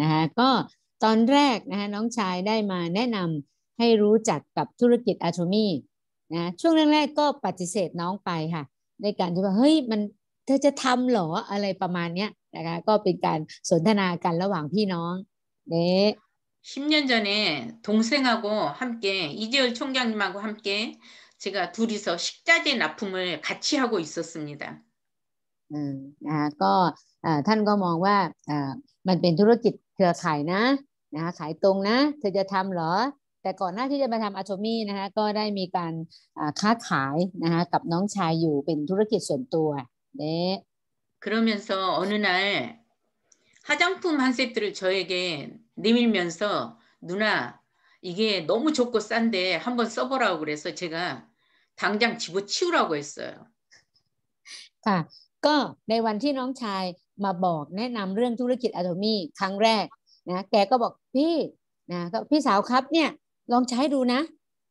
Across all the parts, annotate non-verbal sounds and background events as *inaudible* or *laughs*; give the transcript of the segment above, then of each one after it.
นะคะก็ตอนแรกนะคะน้องชายได้มาแนะนำให้รู้จักกับธุรกิจอาโทมี่นะช่วงแรกๆก็ปฏิเสธน้องไปค่ะในการที่ว่าเฮ้ยมันเธอจะทำหรออะไรประมาณเนี้ยนะคะก็เป็นการสนทนากันระหว่างพี่น้องเด้10년전에동생하고함께이재열총장님하고함께제가둘이서식자재납품을같이하고있었습니다อืมนะก็ท่านก็มองว่ามันเป็นธุรกิจเครือข่ายนะนะคะขายตรงนะเธอจะทำเหรอแต่ก่อนหน้าที่จะมาทำอาโชมี่นะคะก็ได้มีการค้าขายนะคะกับน้องชายอยู่เป็นธุรกิจส่วนตัวเน้그러면서어느날화장품한세트를저에게내밀면서누나이게너무좋고싼데한번써보라고그래서제가당장집어치우라고했어요ค่ะก็ในวันที่น้องชายมาบอกแนะนำเรื่องธุรกิจอะโทมี่ครั้งแรกนะแกก็บอกพี่นะก็พี่สาวครับเนี่ยลองใช้ดูนะ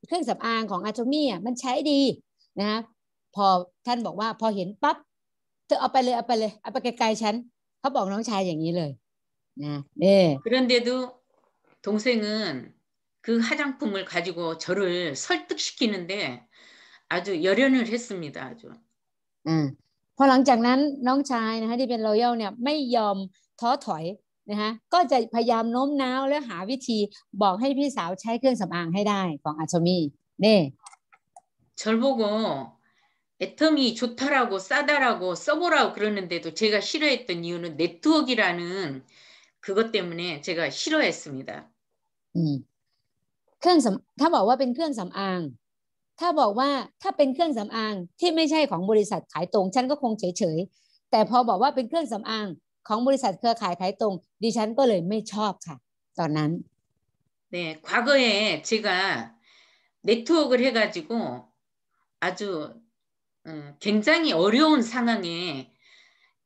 เครื่องสำอางของอะโทมี่อ่ะมันใช้ดีนะพอท่านบอกว่าพอเห็นปั๊บเธอเอาไปเลยเอาไปเลยเอาไปไกลๆฉันเขาบอกน้องชายอย่างนี้เลยนะเออ그런데도동생은그화장품을가지고저를설득시키는데아주열연을했습니다아주음พอหลังจากนั้นน้องชายนะคะที่เป็นรอยัลเนี่ยไม่ยอมท้อถอยนะคะก็จะพยายามโน้มน้าวและหาวิธีบอกให้พี่สาวใช้เครื่องสำอางให้ได้ของอาชมีนี่저를보고애터미좋다라고싸다라고써보라고그러는데도제가싫어했던이유는네트워크라는그것때문에제가싫어했습니다음เครื่องสำถ้าบอกว่าเป็นเครื่องสำอางถ้าบอกว่าถ้าเป็นเครื่องสำอางที่ไม่ใช่ของบริษัทขายตรงฉันก็คงเฉยๆแต่พอบอกว่าเป็นเครื่องสำอางของบริษัทเครือข่ายขายตรงดิฉันก็เลยไม่ชอบค่ะตอนนั้น네과거에제가네트워크를해가지고아주굉장히어려운상황에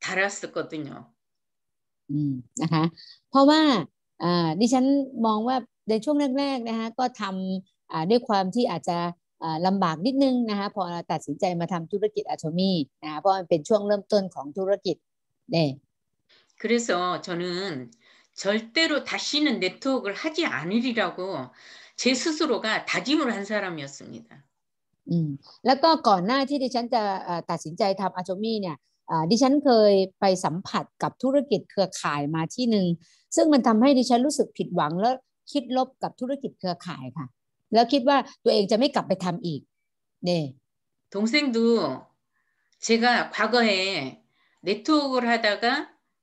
달았었거든요อืมนะคะเพราะว่าดิฉันมองว่าในช่วงแรกๆนะคะก็ทำด้วยความที่อาจจะลำบากนิดนึงนะคะพอเราตัดสินใจมาทำธุรกิจอะโทมี่นะคะเพราะมันเป็นช่วงเริ่มต้นของธุรกิจเนี่ย그래서저는절대로다시는네트워크를하지않으리라고제스스로가다짐을한사람이었습니다อืมแล้วก็ก่อนหน้าที่ดิฉันจะตัดสินใจทำอะโทมี่เนี่ยดิฉันเคยไปสัมผัสกับธุรกิจเครือข่ายมาที่หนึ่งซึ่งมันทำให้ดิฉันรู้สึกผิดหวังและคิดลบกับธุรกิจเครือข่ายค่ะแล้วคิดว่าตัวเองจะไม่กลับไปทำอีกเนี่ย동생도제가과거에네트워크를하다가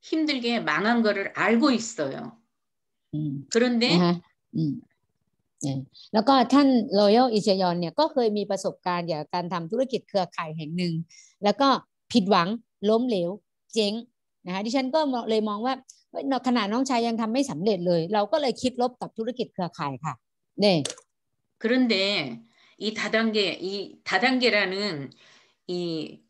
힘들게망한거를알고있어요그런데แล้วก็ท่านรอยัลอิชยอนเนี่ยก็เคยมีประสบการณ์เกี่ยวกับการทำธุรกิจเครือข่ายแห่งหนึ่งแล้วก็ผิดหวังล้มเหลวเจ๊งนะคะดิฉันก็เลยมองว่าขนาดน้องชายยังทำไม่สำเร็จเลยเราก็เลยคิดลบกับธุรกิจเครือข่ายค่ะเนี่ย 그런데 이 다단계, 이 다단계라는 이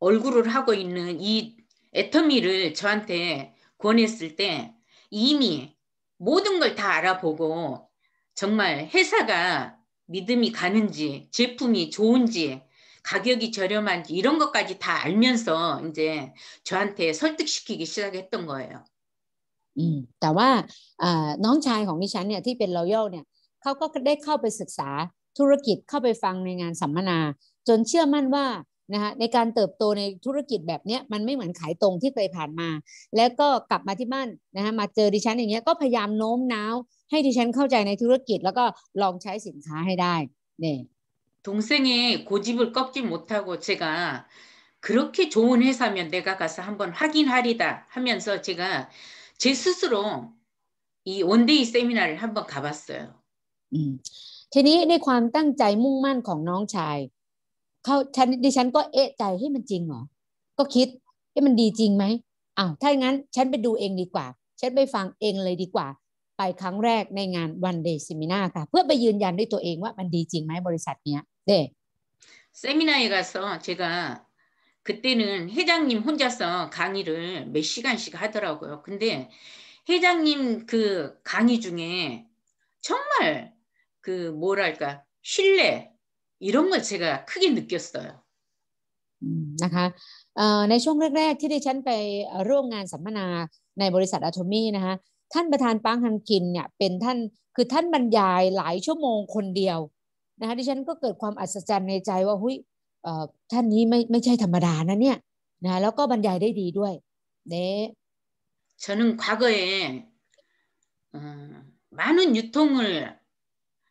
얼굴을 하고 있는 이 애터미를 저한테 권했을 때 이미 모든 걸 다 알아보고 정말 회사가 믿음이 가는지 제품이 좋은지 가격이 저렴한지 이런 것까지 다 알면서 이제 저한테 설득시키기 시작했던 거예요. อืมแต่ว่าน้องชายข 음, 아, เขาก็ได้เข้าไปศึกษาธุรกิจเข้าไปฟังในงานสัมมนาจนเชื่อมั่นว่านะคะในการเติบโตในธุรกิจแบบนี้มันไม่เหมือนขายตรงที่เคยผ่านมาแล้วก็กลับมาที่บ้านนะคะมาเจอดิฉันอย่างเงี้ยก็พยายามโน้มน้าวให้ดิฉันเข้าใจในธุรกิจแล้วก็ลองใช้สินค้าให้ได้เนี่ย동생의고집을꺾지못하고제가그렇게좋은회사면내가가서한번확인하리다하면서제가제스스로이원데이세미나를한번가봤어요ทีนี้ในความตั้งใจมุ่งมั่นของน้องชายเขาฉันดิฉันก็เอะใจให้มันจริงเหรอก็คิดให้มันดีจริงไหมอ้าวถ้าอย่างนั้นฉันไปดูเองดีกว่าฉันไปฟังเองเลยดีกว่าไปครั้งแรกในงานวันเดย์เซมินาค่ะเพื่อไปยืนยันด้วยตัวเองว่ามันดีจริงไหมบริษัทเนี้ยเด้เซมินาเอกาสเจกา그때는회장님혼자서강의를몇시간씩하더라고요근데회장님그강의중에정말그뭐랄까신뢰이런걸제가크게느꼈어요นะคะในช่วงแรกๆที่ดิฉันไปร่วมงานสัมมนาในบริษัทอะโทมี่นะคะท่านประธานปังฮันกินเนี่ยเป็นท่านคือท่านบรรยายหลายชั่วโมงคนเดียวนะคะดิฉันก็เกิดความอัศจรรย์ในใจว่าหุยท่านนี้ไม่ไม่ใช่ธรรมดานะเนี่ยนะแล้วก็บรรยายได้ดีด้วยเน่저는과거에많은유통을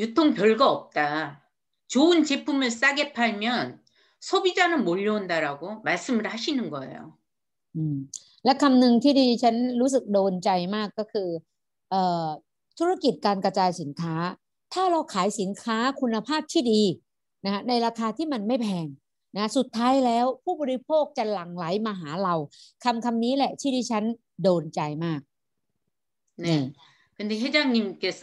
유통별거없다좋은제품을싸게팔면소비자는몰려온다라고말씀을하시는거예요음และคำหนึ่งที่ดีฉันรู้สึกโดนใจมากก็คืออธุรกิจการกระจายสินค้าถ้าเราขายสินค้าคุณภาพที่ดีนะในราคาที่มันไม่แพงนะสุดท้ายแล้วผู้บริโภคจะหลั่งไหลมาหาเราคำคำนี้แหละที่ดิฉันโดนใจมากนี่네근데회장님께서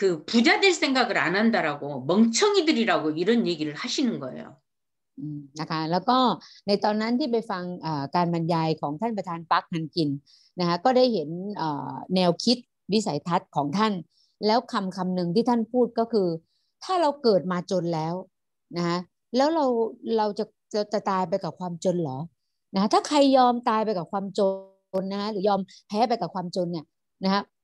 그부자될생각을안한다라고멍청이들이라고이런얘기를하시는거예요นะคะแล้วก็ในตอนนั้นที่ไปฟังการบรรยายของท่านประธานปักฮันกินนะคะก็ได้เห็นแนวคิดวิสัยทัศน์ของท่านแล้วคำคำหนึ่งที่ท่านพูดก็คือถ้าเราเกิดมาจนแล้วนะคะแล้วเราเราจะเราจะตายไปกับความจนหรอนะถ้าใครยอมตายไปกับความจนนะหรือยอมแพ้ไปกับความจนเนี่ยนะคะ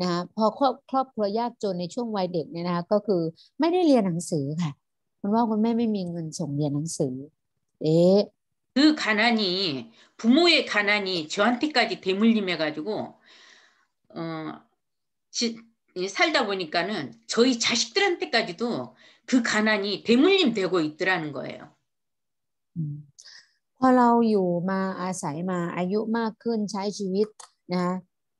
นะคะพอครอบครอบครัวยากจนในช่วงวัยเด็กเนี่ยนะคะก็คือไม่ได้เรียนหนังสือค่ะคุณพ่อคุณแม่ไม่มีเงินส่งเรียนหนังสือเอ๊ะ그가난이부모의가난이저한테까지대물림해가지고어지살다보니까는저희자식들한테까지도그가난이대물림되고있더라는거예요음พอเราอยู่มาอาศัยมาอายุมากขึ้นใช้ชีวิตนะ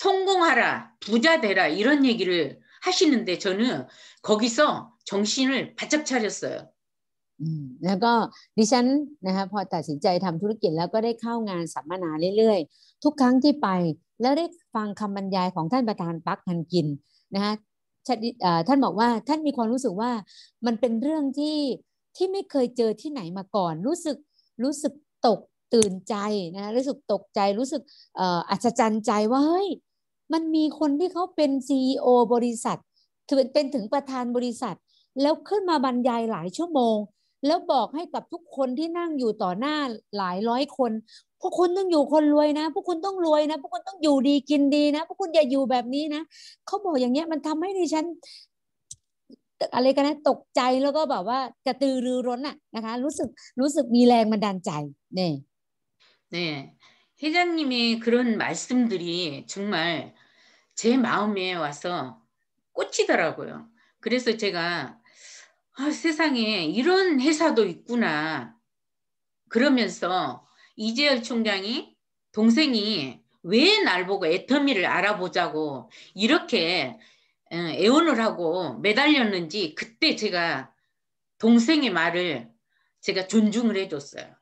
성공하라부자되라이런얘기를하시는데저는거기서정신을바짝차렸어요แล้วก็ดิฉันนะคะพอตัดสินใจทำธุรกิจแล้วก็ได้เข้างานสัมมนาเรื่อยๆทุกครั้งที่ไปแล้วได้ฟังคำบรรยายของท่านประธานปักฮันกินนะฮะท่านบอกว่าท่านมีความรู้สึกว่ามันเป็นเรื่องที่ที่ไม่เคยเจอที่ไหนมาก่อนรู้สึกรู้สึกตกตื่นใจนะ รู้สึกตกใจ รู้สึกอัศจรรย์ใจว่าเฮ้ยมันมีคนที่เขาเป็นซีอบริษัทถือเป็นถึงประธานบริษัท แล้วขึ้นมาบรรยายหลายชั่วโมง แล้วบอกให้กับทุกคนที่นั่งอยู่ต่อหน้าหลายร้อยคน พวกคุณต้องอยู่คนรวยนะ พวกคุณต้องรวยนะ พวก คุณต้องอยู่ดีกินดีนะ พวกคุณอย่าอยู่แบบนี้นะ เขาบอกอย่างเงี้ยมันทำให้ดิฉัน อะไรกันนะตกใจแล้วก็แบบว่ากระตือรือร้นอะนะคะ รู้สึกรู้สึกมีแรงบันดาลใจเนี่ย 네. 회장님의 그런 말씀들이 정말 제 마음에 와서 꽂히더라고요. 그래서 제가 아, 세상에 이런 회사도 있구나. 그러면서 이재열 총장이 동생이 왜 날 보고 애터미를 알아보자고 이렇게 어, 애원을 하고 매달렸는지 그때 제가 동생의 말을 제가 존중을 해줬어요.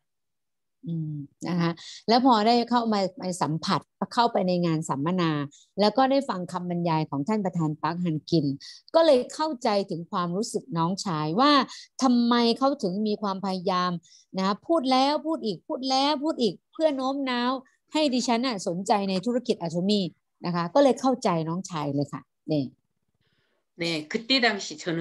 นะคะแล้วพอได้เข้ามาไปสัมผัสเข้าไปในงานสัมมนาแล้วก็ได้ฟังคำบรรยายของท่านประธานปักฮันกินก็เลยเข้าใจถึงความรู้สึกน้องชายว่าทำไมเขาถึงมีความพยายามนะพูดแล้วพูดอีกพูดแล้วพูดอีกเพื่อโน้มน้าวให้ดิฉัน่ะสนใจในธุรกิจอาชมีนะคะก็เลยเข้าใจน้องชายเลยค่ะเนี่ยยเนีี่่คัทด네그때당시저น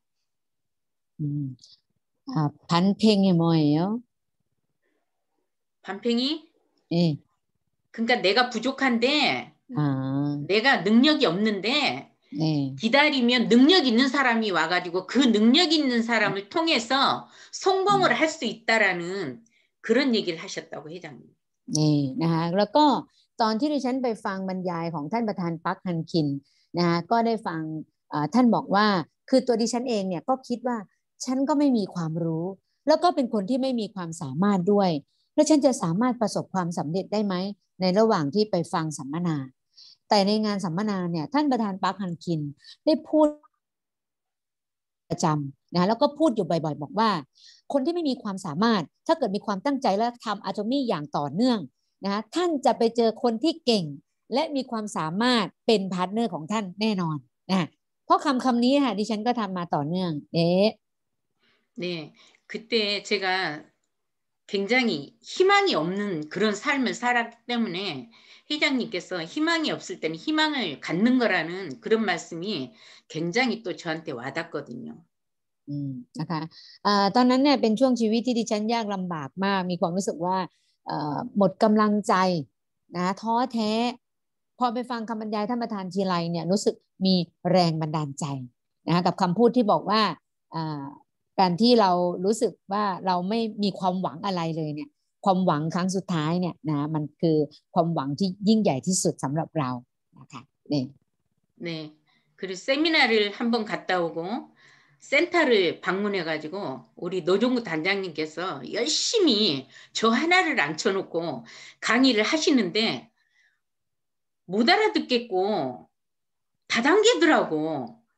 음. 아, 반팽이 뭐예요? 반팽이? 예. 그러니까 내가 부족한데 아. 내가 능력이 없는데 네. 기다리면 능력 있는 사람이 와가지고 그 능력 있는 사람을 통해서 성공을 음. 할수 있다라는 그런 얘기를 하셨다고 회장님. 네, 나 그리고 ตอนที่ดิฉันไปฟังบรรยายของท่านประธานปักฮันคินนะก็ได้ฟังท่านบอกว่าคือตัวดิฉันเองเนี่ยก็คิดว่าฉันก็ไม่มีความรู้ แล้วก็เป็นคนที่ไม่มีความสามารถด้วย แล้วฉันจะสามารถประสบความสำเร็จได้ไหมในระหว่างที่ไปฟังสัมมนา แต่ในงานสัมมนาเนี่ยท่านประธานปาร์คฮันคิน ได้พูดประจำนะแล้วก็พูดอยู่บ่อยๆบอกว่า คนที่ไม่มีความสามารถถ้าเกิดมีความตั้งใจและทำอาโตมีอย่างต่อเนื่องนะท่านจะไปเจอคนที่เก่ง และมีความสามารถเป็นพาร์ทเนอร์ของท่านแน่นอนนะเพราะคำคำนี้ค่ะดิฉันก็ทำมาต่อเนื่อง เอ๊ะ네그때제가굉장히희망이없는그런삶을살았기때문에회장님께서희망이없을때는희망을갖는거라는그런말씀이굉장히또저한테와닿거든요นะคะตอนนั้นเนี่ยเป็นช่วงชีวิตที่ดิฉันยากลำบากมากมีความรู้สึกว่าหมดกำลังใจนะท้อแท้พอไปฟังคำบรรยายท่านประธานทีไรเนี่ยรู้สึกมีแรงบันดาลใจนะกับคำพูดที่บอกว่าการที่เรารู้สึกว่าเราไม่มีความหวังอะไรเลยเนี่ย ความหวังครั้งสุดท้ายเนี่ยนะมันคือความหวังที่ยิ่งใหญ่ที่สุดสําหรับเรานะคะนี่นี่그리고세미나를한번갔다오고센터를방문해가지고우리노종구단장님께서열심히저하나를앉혀놓고강의를하시는데못알아듣겠고다당기더라고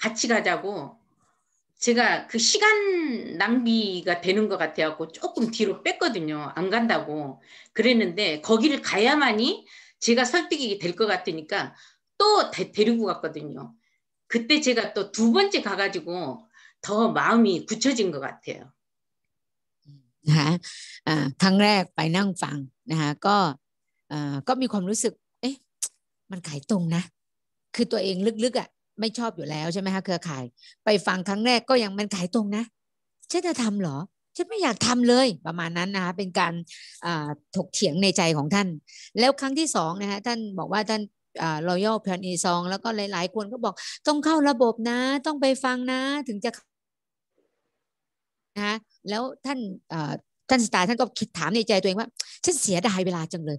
같이 가자고 제가 그 시간 낭비가 되는 것 같아갖고 조금 뒤로 뺐거든요. 안 간다고. 그랬는데 거기를 가야만이 제가 설득이 될 것 같으니까 또 데, 리고 갔거든요. 그때 제가 또 두 번째 가가지고 더 마음이 굳혀진 것 같아요. นะคไปนั่งฟังนะคะก็ก็มีความรู้สึกเอ๊ะมันขายตรงนะคือตัวเองลึกๆอ่ะ 아, 아, ไม่ชอบอยู่แล้วใช่ไหมคะเครือข่าย ไปฟังครั้งแรกก็ยังมันขายตรงนะฉันจะทำหรอ ฉันไม่อยากทำเลย ประมาณนั้นนะคะเป็นการถกเถียงในใจของท่าน แล้วครั้งที่สองนะคะท่านบอกว่าท่านรอยัลแพนอีซองแล้วก็หลายๆคนก็บอก ต้องเข้าระบบนะ ต้องไปฟังนะถึงจะนะแล้วท่านท่านสตาร์ท่านก็คิดถามในใจตัวเองว่าฉันเสียดายเวลาจังเลย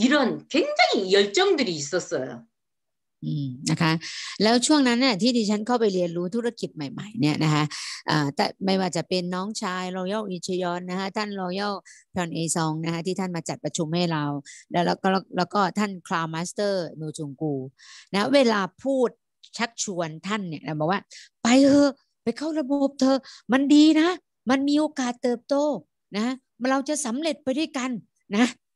이런굉장히열정들이있었어요นะคะแล้วช่วงนั้นเนี่ยที่ดิฉันเข้าไปเรียนรู้ธุรกิจใหม่ๆเนี่ยนะคะแต่ไม่ว่าจะเป็นน้องชายรอยัลอิชยอนนะคะท่านรอยัลพอนเอซองนะคะที่ท่านมาจัดประชุมให้เราแล้วแล้วก็แล้วก็ท่านคลาวมาสเตอร์นูจงกูนะเวลาพูดชักชวนท่านเนี่ยนะบอกว่าไปเถอะไปเข้าระบบเธอมันดีนะมันมีโอกาสเติบโตนะเราจะสำเร็จไปด้วยกันนะ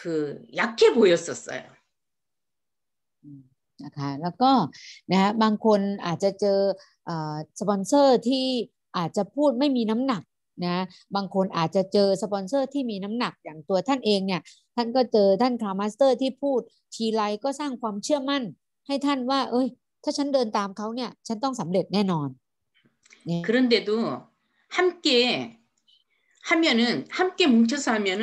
그약해보였었어요นะคะแล้วก็นะคะบางคนอาจจะเจอสปอนเซอร์ที่อาจจะพูดไม่มีน้ำหนักนะบางคนอาจจะเจอสปอนเซอร์ที่มีน้ำหนักอย่างตัวท่านเองเนี่ยท่านก็เจอท่านครามาสเตอร์ที่พูดทีไรก็สร้างความเชื่อมั่นให้ท่านว่าเอ้ยถ้าฉันเดินตามเขาเนี่ยฉันต้องสำเร็จแน่นอน그런데도함께하면은함께뭉쳐서하면은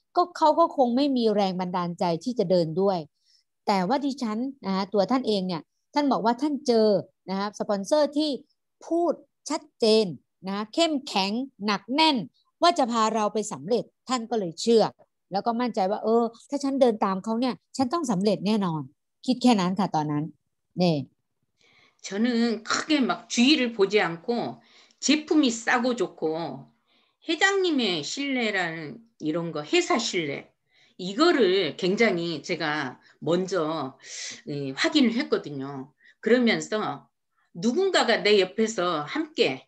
ก็เขาก็คงไม่มีแรงบันดาลใจที่จะเดินด้วยแต่ว่าดิฉันนะตัวท่านเองเนี่ยท่านบอกว่าท่านเจอนะครับสปอนเซอร์ที่พูดชัดเจนนะเข้มแข็งหนักแน่นว่าจะพาเราไปสำเร็จท่านก็เลยเชื่อแล้วก็มั่นใจว่าเออถ้าฉันเดินตามเขาเนี่ยฉันต้องสำเร็จแน่นอนคิดแค่นั้นค่ะตอนนั้นเนี่ย저는크게막주위를보지않고제품이싸고좋고회장님의신뢰라는 이런 거 회사 신뢰 이거를 굉장히 제가 먼저 예, 확인을 했거든요. 그러면서 누군가가 내 옆에서 함께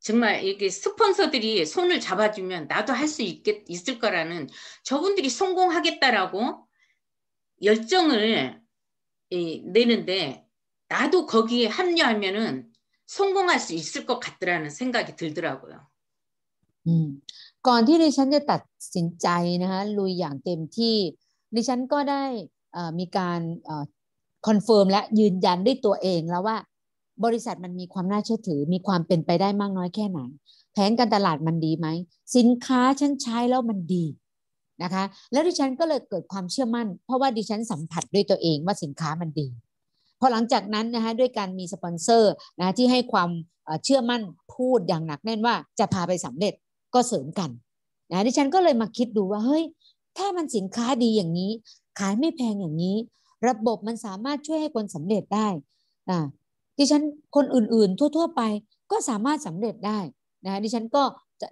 정말 이렇게 스폰서들이 손을 잡아주면 나도 할 수있을 거라는 저분들이 성공하겠다라고 열정을 예, 내는데 나도 거기에 합류하면은 성공할 수 있을 것 같더라는 생각이 들더라고요. 음, ก่อนที่ดิฉันจะตัดสินใจนะคะลุยอย่างเต็มที่ดิฉันก็ได้มีการคอนเฟิร์มและยืนยันด้วยตัวเองแล้วว่าบริษัทมันมีความน่าเชื่อถือมีความเป็นไปได้มากน้อยแค่ไหนแผนการตลาดมันดีไหมสินค้าฉันใช้แล้วมันดีนะคะแล้วดิฉันก็เลยเกิดความเชื่อมั่น เพราะว่าดิฉันสัมผัสด้วยตัวเองว่าสินค้ามันดีพอหลังจากนั้นนะคะด้วยการมีสปอนเซอร์นะที่ให้ความเชื่อมั่นพูดอย่างหนักแน่นว่าจะพาไปสำเร็จก็เสริมกันนะดิฉันก็เลยมาคิดดูว่าเฮ้ยถ้ามันสินค้าดีอย่างนี้ขายไม่แพงอย่างนี้ระบบมันสามารถช่วยให้คนสำเร็จได้อ่าดิฉันคนอื่นๆทั่วๆไปก็สามารถสำเร็จได้นะดิฉันก็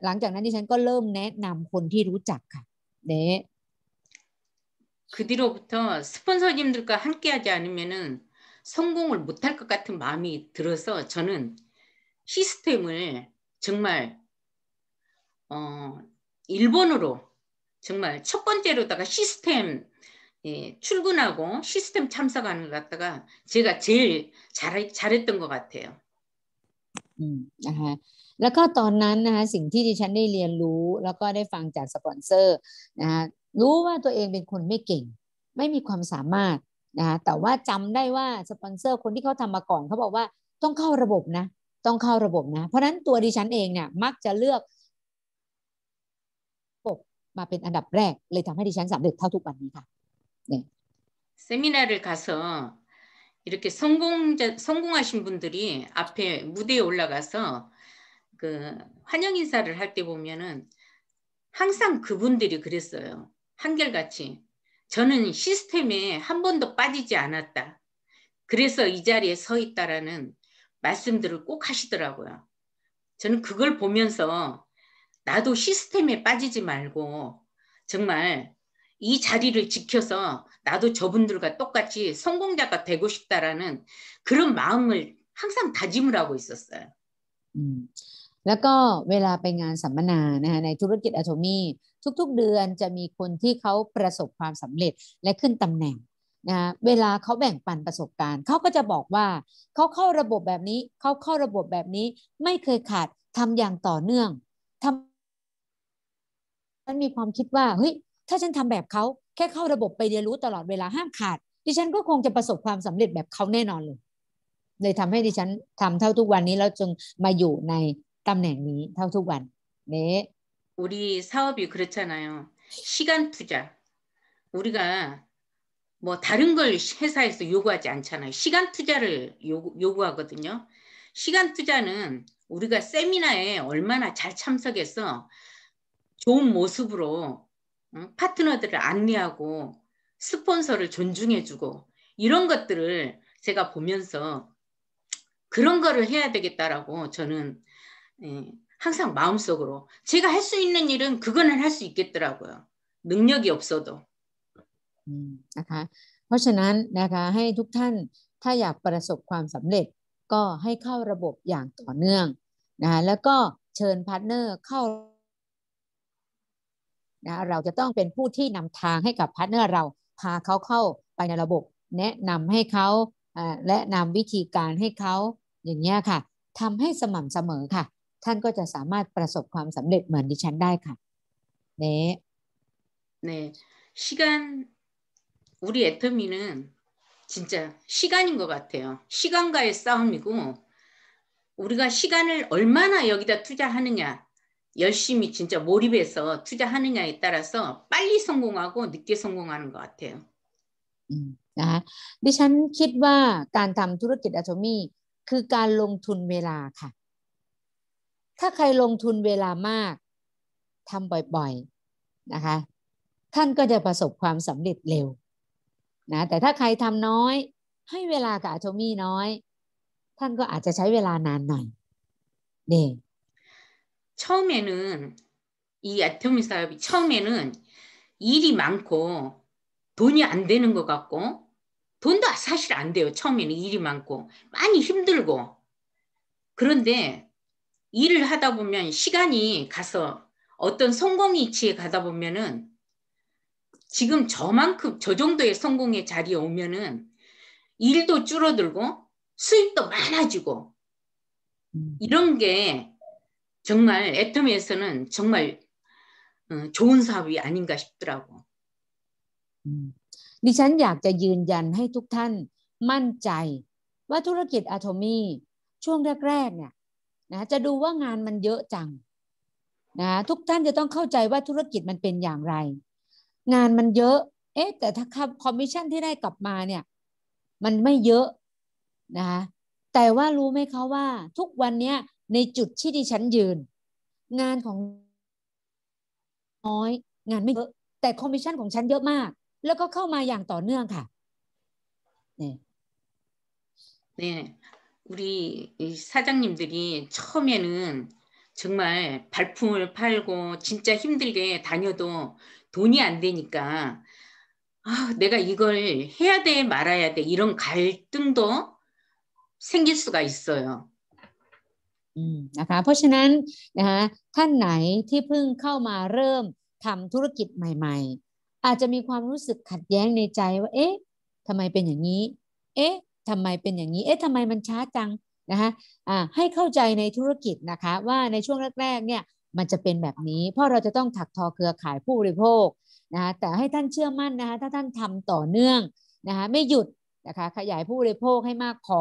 หลังจากนั้นดิฉันก็เริ่มแนะนำคนที่รู้จักค่ะเนะ그뒤로부터스폰서님들과함께하지않으면은성공을못할것같은마음이들어서저는시스템을정말어일본으로정말첫번째로다가시스템예출근하고시스템참석하는것같다가제가제일잘잘했던것같아요음아하แล้วก็ตอนนั้นนะคะสิ่งที่ดิฉันได้เรียนรู้แล้วก็ได้ฟังจากสปอนเซอร์นะคะรู้ว่าตัวเองเป็นคนไม่เก่งไม่มีความสามารถนะคะแต่ว่าจำได้ว่าสปอนเซอร์คนที่เขาทำมาก่อนเขาบอกว่าต้องเข้าระบบนะต้องเข้าระบบนะเพราะนั้นตัวดิฉันเองเนี่ยมักจะเลือกมาเป็นอันดับแรกเลยทำให้ดิฉันสำเร็จเท่าทุกวันนี้ค่ะเนี่ย 세미나를 가서 이렇게 성공자, 성공하신 분들이 앞에 무대에 올라가서 그 환영 인사를 할 때 보면은 항상 그분들이 그랬어요. 한결같이. 저는 시스템에 한 번도 빠지지 않았다. 그래서 이 자리에 서 있다라는 말씀들을 꼭 하시더라고요. 저는 그걸 보면서 나도시스템에빠지지말고정말이자리를지켜서나도저분들과똑같이성공자가되고싶다라는그런마음을항상다짐을하고있었어요음แล้วก็เวลาไปงานสัมมนานะคะในธุรกิจอะโทมีทุกๆเดือนจะมีคนที่เขาประสบความสำเร็จและขึ้นตำแหน่งนะเวลาเขาแบ่งปันประสบการณ์เขาก็จะบอกว่าเขาเข้าระบบแบบนี้เขาเข้าระบบแบบนี้ไม่เคยขาดทำอย่างต่อเนื่องฉันมีความคิดว่าเฮ้ยถ้าฉันทำแบบเขาแค่เข้าระบบไปเรียนรู้ตลอดเวลาห้ามขาดดิฉันก็คงจะประสบความสำเร็จแบบเขาแน่นอนเลยเลยทำให้ดิฉันทำเท่าทุกวันนี้แล้วจึงมาอยู่ในตำแหน่งนี้เท่าทุกวันเนี่ย우리사업이그렇잖아요시간투자우리가뭐다른걸회사에서요구하지않잖아요시간투자를요구요구하거든요시간투자는우리가세미나에얼마나잘참석해서 좋은 모습으로 파트너들을 안내하고 스폰서를 존중해주고 이런 것들을 제가 보면서 그런 거를 해야 되겠다라고 저는 항상 마음속으로 제가 할 수 있는 일은 그거는 할 수 있겠더라고요. 능력이 없어도. นะคะเพราะฉะนั้นนะคะให้ทุกท่านถ้าอยากประสบความสำเร็จก็ให้เข้าระบบอย่างต่อเนื่องนะคะแล้วก็เชิญพาร์ทเนอร์เข้านะเราจะต้องเป็นผู้ที่นำทางให้กับพาร์ทเนอร์เราพาเขาเข้าไปในระบบแนะนำให้เขาและนำวิธีการให้เขาอย่างนี้ค่ะทำให้สม่ำเสมอค่ะท่านก็จะสามารถประสบความสำเร็จเหมือนดิฉันได้ค่ะเน่เน่시간우리애터미는진짜시간인것같아요시간과의싸움이고우리가시간을얼마나여기다투자하느냐열심히진짜몰입해서투자하느냐에따라서빨리성공하고늦게성공하는것같아요นะคะดิฉันคิดว่าการทำธุรกิจอะโทมี่คือการลงทุนเวลาค่ะถ้าใครลงทุนเวลามากทำบ่อยๆนะคะท่านก็จะประสบความสำเร็จเร็วนะแต่ถ้าใครทำน้อยให้เวลากับอะโทมี่น้อยท่านก็อาจจะใช้เวลานานหน่อยเด้ 처음에는 이 아토미 사업이 처음에는 일이 많고 돈이 안 되는 것 같고 돈도 사실 안 돼요. 처음에는 일이 많고 많이 힘들고 그런데 일을 하다 보면 시간이 가서 어떤 성공 위치에 가다 보면은 지금 저만큼 저 정도의 성공의 자리에 오면은 일도 줄어들고 수입도 많아지고 음. 이런 게정말애터미에서는정말좋은사업이아닌가싶더라고ดิฉันอยากจะยืนยันให้ทุกท่านมั่นใจว่าธุรกิจอะโทมีช่วงแรกๆเนี่ยนะจะดูว่างานมันเยอะจังนะทุกท่านจะต้องเข้าใจว่าธุรกิจมันเป็นอย่างไรงานมันเยอะเอ๊ะแต่ถ้าคอมมิชชั่นที่ได้กลับมาเนี่ยมันไม่เยอะนะแต่ว่ารู้ไหมเขาว่าทุกวันเนี้ยในจุดที่ดิฉันยืนงานของน้อยงานไม่เยอะแต่คอมมิชชั่นของฉันเยอะมาก แล้วก็เข้ามาอย่างต่อเนื่องค่ะนี่네우리사장님들이처음에는 정말 발품을 팔고 진짜 힘들게 다녀도 돈이 안 되니까 아, 내가 이걸 해야 돼 말아야 돼 이런 갈등도 생길 수가 있어요. นะคะเพราะฉะนั้นนะคะท่านไหนที่เพิ่งเข้ามาเริ่มทำธุรกิจใหม่ๆ อาจจะมีความรู้สึกขัดแย้งในใจว่า เอ๊ะทำไมเป็นอย่างนี้เอ๊ะทำไมเป็นอย่างนี้เอ๊ะทำไมมันช้าจังนะคะาให้เข้าใจในธุรกิจนะคะว่าในช่วงแรก ๆ เนี่ยมันจะเป็นแบบนี้เพราะเราจะต้องถักทอเครือข่ายผู้บริโภคนะคะแต่ให้ท่านเชื่อมั่นนะคะถ้าท่านทำต่อเนื่องนะคะไม่หยุดนะคะขยายผู้บริโภคให้มากพอ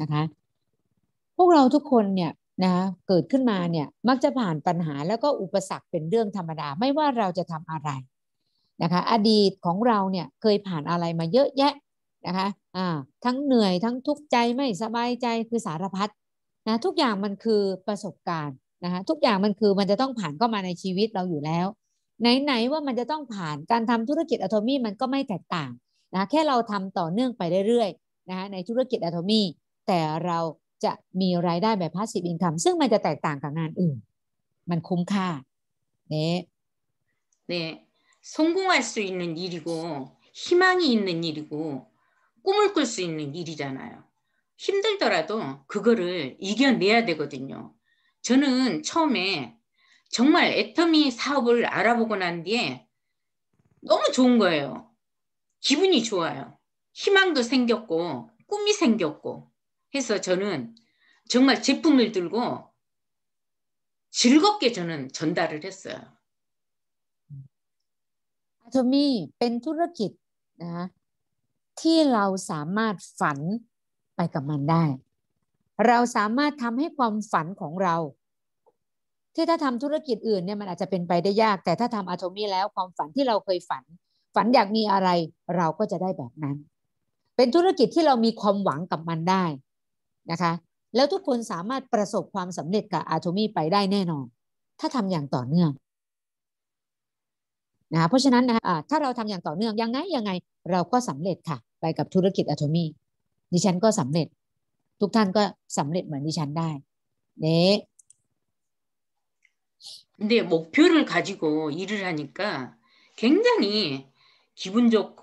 นะคะพวกเราทุกคนเนี่ยนะเกิดขึ้นมาเนี่ยมักจะผ่านปัญหาแล้วก็อุปสรรคเป็นเรื่องธรรมดาไม่ว่าเราจะทำอะไรนะคะอดีตของเราเนี่ยเคยผ่านอะไรมาเยอะแยะนะคะอ่าทั้งเหนื่อยทั้งทุกข์ใจไม่สบายใจคือสารพัดนะทุกอย่างมันคือประสบการณ์นะคะทุกอย่างมันคือมันจะต้องผ่านเข้ามาในชีวิตเราอยู่แล้ว ไหนๆว่ามันจะต้องผ่านการทำธุรกิจอโทมี่มันก็ไม่แตกต่างนะแค่เราทำต่อเนื่องไปเรื่อยนะคะในธุรกิจอะโทมี่แต่เราจะมีรายได้แบบพาสซีฟอินคัมซึ่งมันจะแตกต่างกับงานอื่น มันคุ้มค่าเนี่ยเนี่ย성공할수있는일이고희망이있는일이고꿈을꿀 수있는일이잖아요 네 네 힘들더라도 그거를 이겨내야 되거든요. 저는 처음에 정말 애터미 사업을 알아보고 난 뒤에 너무 좋은 거예요. 기분이 좋아요. 희망도생겼고꿈이생겼고해서저는정말제품을들고즐겁게저는전달을했어요아토미벤투르킷ธุรกิจ판ะท만다เราสามารถฝัเราสามารถทำให้ความฝันของเราที่ถ้าทำธุรกิจอื่นเนี่ยมันอาจจะเป็นไปได้ยากแต่ถ้าทำอะโทมี่แล้วความฝันที่เราเคยฝันฝันอยากมีอะไรเราก็จะได้แบบนั้นเป็นธุรกิจที่เรามีความหวังกับมันได้นะคะแล้วทุกคนสามารถประสบความสำเร็จกับอาโทมีไปได้แน่นอนถ้าทำอย่างต่อเนื่องนะะเพราะฉะนั้นนะะถ้าเราทำอย่างต่อเนื่องยังไงยังไงเราก็สำเร็จค่ะไปกับธุรกิจอาโทมีดิฉันก็สำเร็จทุกท่านก็สำเร็จเหมือนดิฉันได้เนี่근데목표를가지고일을하니까굉장히기분좋고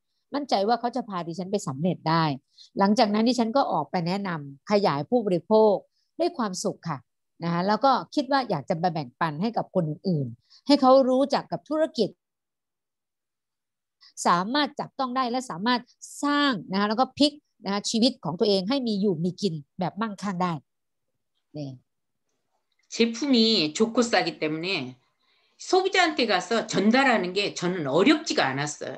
มั่นใจว่าเขาจะพาดิฉันไปสำเร็จได้หลังจากนั้นดิฉันก็ออกไปแนะนำขยายผู้บริโภคด้วยความสุขค่ะนะคะแล้วก็คิดว่าอยากจะแบ่งปันให้กับคนอื่นให้เขารู้จักกับธุรกิจสามารถจับต้องได้และสามารถสร้างนะคะแล้วก็พลิกนะคะชีวิตของตัวเองให้มีอยู่มีกินแบบมั่งคั่งได้เนี่ยชชิฟนีุก่제품이좋고싸기때문에소비자한테가서전달하는게저는어렵지가않았어요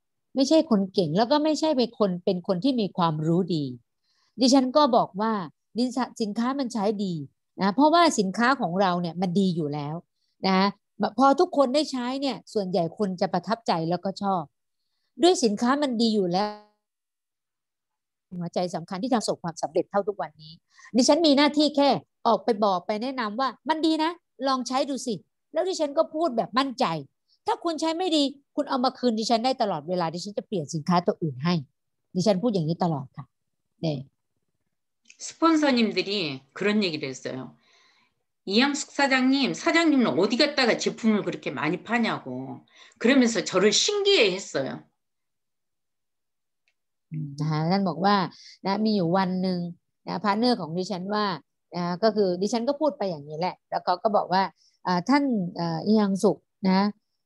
ไม่ใช่คนเก่งแล้วก็ไม่ใช่เป็นคนเป็นคนที่มีความรู้ดี ดิฉันก็บอกว่าสินค้ามันใช้ดีนะเพราะว่าสินค้าของเราเนี่ยมันดีอยู่แล้วนะพอทุกคนได้ใช้เนี่ยส่วนใหญ่คน จะประทับใจแล้วก็ชอบ ด้วยสินค้ามันดีอยู่แล้วหัวใจสำคัญที่ทำประสบความสำเร็จเท่าทุกวันนี้ดิฉันมีหน้าที่แค่ออกไปบอกไปแนะนำว่า มันดีนะลองใช้ดูสิแล้วดิฉันก็พูดแบบมั่นใจถ้าคุณใช้ไม่ดีคุณเอามาคืนดิฉันได้ตลอดเวลาดิฉันจะเปลี่ยนสินค้าตัวอื่นให้ดิฉันพูดอย่างนี้ตลอดค่ะเนี่ยสป스폰서님들이그런얘기를했어요이양숙사장님사장님은어디갔다가제품을그렇게많이파냐고그러면서저를신기해했어요นะท่านบอกว่านะมีอยู่วันหนึ่งนะพาร์เนอร์ของดิฉันว่านะก็คือดิฉันก็พูดไปอย่างนี้แหละแล้วเขาก็บอกว่าท่านอียังสุขนะ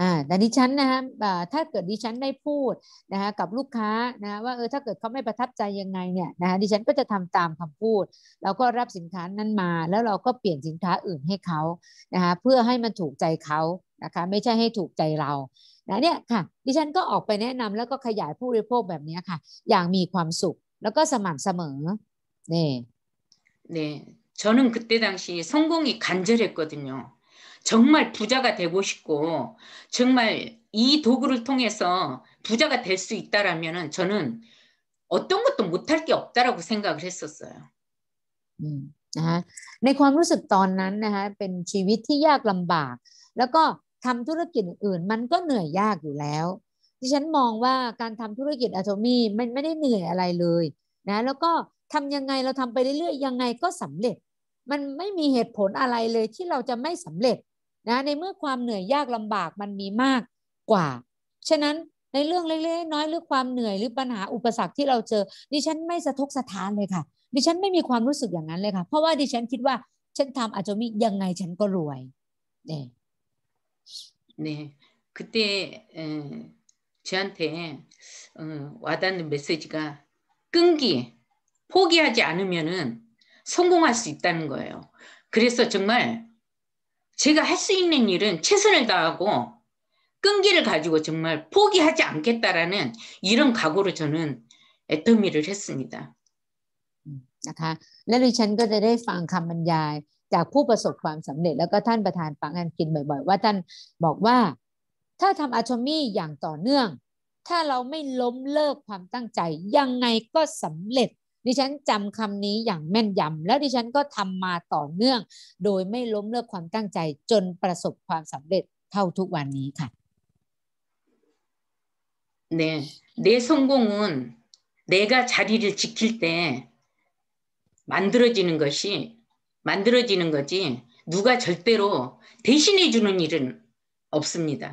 อ่าแต่ดิฉันนะฮะถ้าเกิดดิฉันได้พูดนะคะกับลูกค้านะว่าเออถ้าเกิดเขาไม่ประทับใจยังไงเนี่ยนะคะดิฉันก็จะทำตามคำพูดแล้วก็รับสินค้านั้นมาแล้วเราก็เปลี่ยนสินค้าอื่นให้เขานะคะเพื่อให้มันถูกใจเขานะคะไม่ใช่ให้ถูกใจเรานะเนี่ยค่ะดิฉันก็ออกไปแนะนำแล้วก็ขยายผู้บริโภคแบบนี้ค่ะอย่างมีความสุขแล้วก็สม่ำเสมอเนี่ยเนี่ย저는그때당시성공이간절했거든요정말부자가되고싶고정말이도구를통해서부자가될수있다라면저는어떤것도못할게없다라고생각을했었어요음아ในความรู้สึกตอนนั้นนะคะเป็นชีวิตที่ยากลำบากแล้วก็ทำธุรกิจอื่นมันก็เหนื่อยยากอยู่แล้วดิฉันมองว่าการทำธุรกิจอะโทมี่มันไม่ได้เหนื่อยอะไรเลยนะแล้วก็ทำยังไงก็ได้้รายได้้าไปเรื่อยๆยังไงก็สำเร็จมันไม่มีเหตุผลอะไรเลยที่เราจะไม่สำเร็จนะในเมื่อความเหนื่อยยากลำบากมันมีมากกว่าฉะนั้นในเรื่องเล็กๆน้อยหรือความเหนื่อยหรือปัญหาอุปสรรคที่เราเจอดิฉันไม่สะทกสะท้านเลยค่ะดิฉันไม่มีความรู้สึกอย่างนั้นเลยค่ะเพราะว่าดิฉันคิดว่าฉันทำอาจจะมียังไงฉันก็รวยเนี่ยเนี่ยคัี่่ฉนอออวา그때에저ม테와닿는메시지가끈기포기하지않으면은성공할수있다는거예요그래서정말제가할수있는일은최선을다하고끈기를가지고정말포기하지않겠다라는이런각오로저는애터미를했습니다นะคะและดิฉันก็จะได้ฟังคำบรรยายจากผู้ประสบความสำเร็จแล้วก็ท่านประธานปังอันกินบ่อยๆว่าท่านบอกว่าถ้าทำอะตอมี่อย่างต่อเนื่องถ้าเราไม่ล้มเลิกความตั้งใจยังไงก็สำเร็จดิฉันจำคำนี้อย่างแม่นยำแล้วดิฉันก็ทำมาต่อเนื่องโดยไม่ล้มเลิกความตั้งใจจนประสบความสำเร็จเท่าทุกวันนี้ค่ะ네내성공은내가자리를지킬때만들어지는것이만들어지는거지누가절대로대신해주는일은없습니다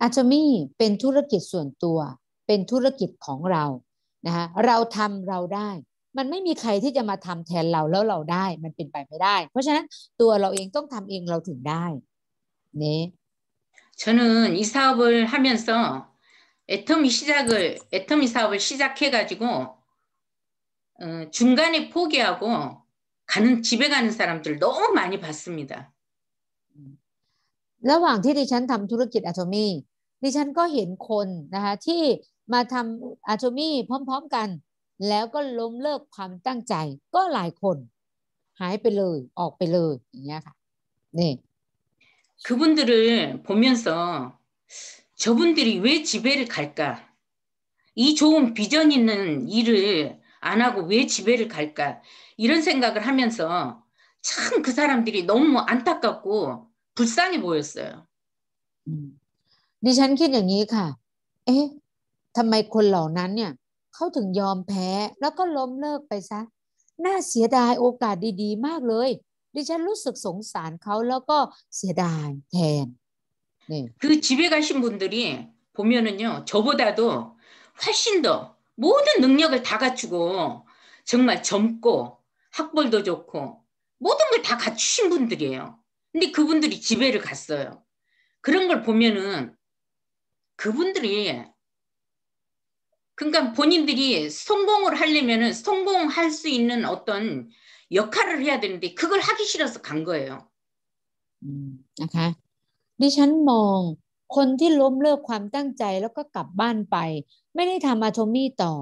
อาจจะมีเป็นธุรกิจส่วนตัวเป็นธุรกิจของเรานะคะเราทำเราได้มันไม่มีใครที่จะมาทำแทนเราแล้วเราได้มันเป็นไปไม่ได้เพราะฉะนั้นตัวเราเองต้องทำเองเราถึงได้นี่저는이사업을하면서애터미시작을애터미사업을시작해가지고어중간에포기하고가는집에가는사람들너무많이봤습니다ระหว่างที่ดิฉันทำธุรกิจอะโตมีดิฉันก็เห็นคนนะคะที่มาทำอาโชมีพร้อมๆกันแล้วก็ล้มเลิกความตั้งใจ ก็หลายคนหายไปเลยออกไปเลยอย่างเงี้ยค่ะนี่그분들을보면서저분들이왜집에를갈까이좋은비전있는일을안하고왜집에를갈까이런생각을하면서참 그사람들이너무안타깝고불쌍해보였어요ดิฉันคิดอย่างนี้ค่ะ เอ๊ะทำไมคนเหล่านั้นเนี่ยเขาถึงยอมแพ้แล้วก็ล้มเลิกไปซะน่าเสียดายโอกาสดีๆมากเลย ดิฉันรู้สึกสงสารเขาแล้วก็เสียดายแทนนี่คือ집에가신분들이보면은요저보다도 훨씬 더 모든 능력을 다 갖추고 정말 젊고 학벌도 좋고 모든 걸 다 갖추신 분들이에요. 근데 그분들이 지배를 갔어요. 그런 걸 보면은 그분들이 그러니까본인들이성공을하려면은성공할수있는어떤역할을해야되는데그걸하기싫어서간거예요음นะคะดิฉันมองคนที่ล้มเลิกความตั้งใจแล้วก็กลับบ้านไปไม่ได้ทำอาโทมี่ต่อ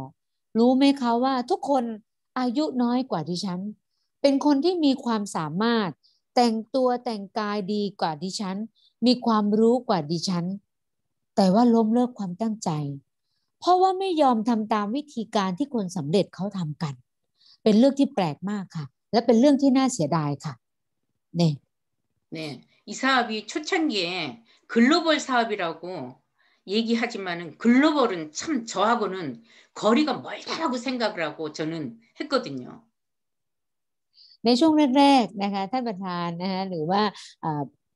รู้ไหมคะว่าทุกคนอายุน้อยกว่าดิฉันเป็นคนที่มีความสามารถแต่งตัวแต่งกายดีกว่าดิฉันมีความรู้กว่าดิฉันแต่ว่าล้มเลิกความตั้งใจเพราะว่าไม่ยอมทำตามวิธีการที่คนสำเร็จเขาทำกันเป็นเรื่องที่แปลกมากค่ะและเป็นเรื่องที่น่าเสียดายค่ะเนี่ยเนี่ยอ이사업이ก창기에글로벌사업이라고얘기하지만은글로벌은참저하고는거리가멀다라고생각을하고저는했거든요ในช่วงแรกๆนะคะท่านประธานนะคะหรือว่า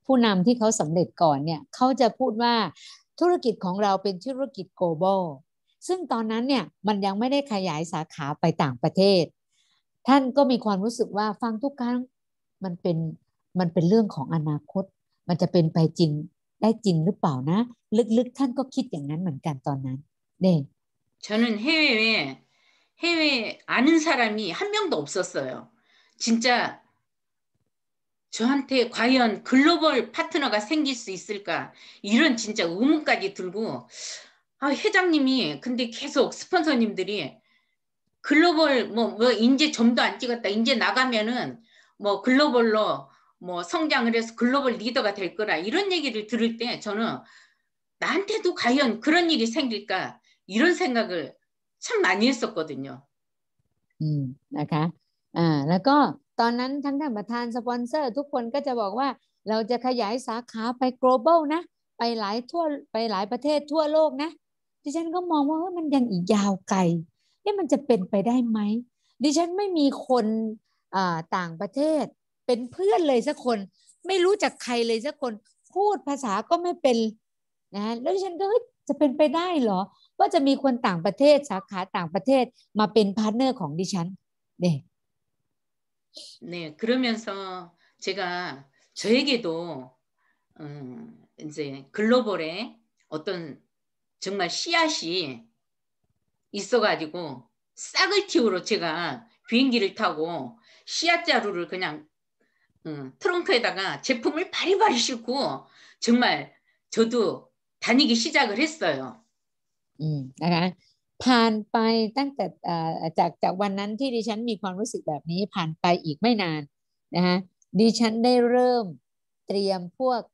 ผู้นำที่เขาสำเร็จก่อนเนี่ยเขาจะพูดว่าธุรกิจของเราเป็นธุรกิจ global ซึ่งตอนนั้นเนี่ยมันยังไม่ได้ขยายสาขาไปต่างประเทศท่านก็มีความรู้สึกว่าฟังทุกครั้งมันเป็นมันเป็นเรื่องของอนาคตมันจะเป็นไปจริงได้จริงหรือเปล่านะลึกๆท่านก็คิดอย่างนั้นเหมือนกันตอนนั้นเด่น저는해외에해외아는사람이한명도없었어요진짜저한테과연글로벌파트너가생길수있을까이런진짜의문까지들고 아, 회장님이 근데 계속 스폰서님들이 글로벌 뭐, 뭐 이제 점도 안 찍었다. 이제 나가면은 뭐 글로벌로 뭐 성장을 해서 글로벌 리더가 될 거라 이런 얘기를 들을 때 저는 나한테도 과연 그런 일이 생길까 이런 생각을 참 많이 했었거든요. 음, นะคะอ่าแล้วก็ตอนนั้นทั้งท่านประธานสปอนเซอร์ทุกคนก็จะบอกว่าเราจะขยายสาขาไป global นะไปหลายทั่วไปหลายประเทศทั่วโลกนะดิฉันก็มองว่ามันยังอีกยาวไกลนี่มันจะเป็นไปได้ไหมดิฉันไม่มีคนต่างประเทศเป็นเพื่อนเลยสักคนไม่รู้จักใครเลยสักคนพูดภาษาก็ไม่เป็นนะแล้วดิฉันก็จะเป็นไปได้เหรอว่าจะมีคนต่างประเทศสาขาต่างประเทศมาเป็นพาร์ทเนอร์ของดิฉันเนี่ยเนี่ย그러면서제가저에게도음이제글로벌의어떤 정말 씨앗이 있어가지고 싹을 틔우러 제가 비행기를 타고 씨앗 자루를 그냥 음, 트렁크에다가 제품을 바리바리 싣고 정말 저도 다니기 시작을 했어요. 음, นะคะผ่านไปตั้งแต่จากจากวันนั้นที่ดิฉันมีความรู้สึกแบบนี้ผ่านไปอีกไม่นานนะคะดิฉันได้เริ่มเตรียมพวก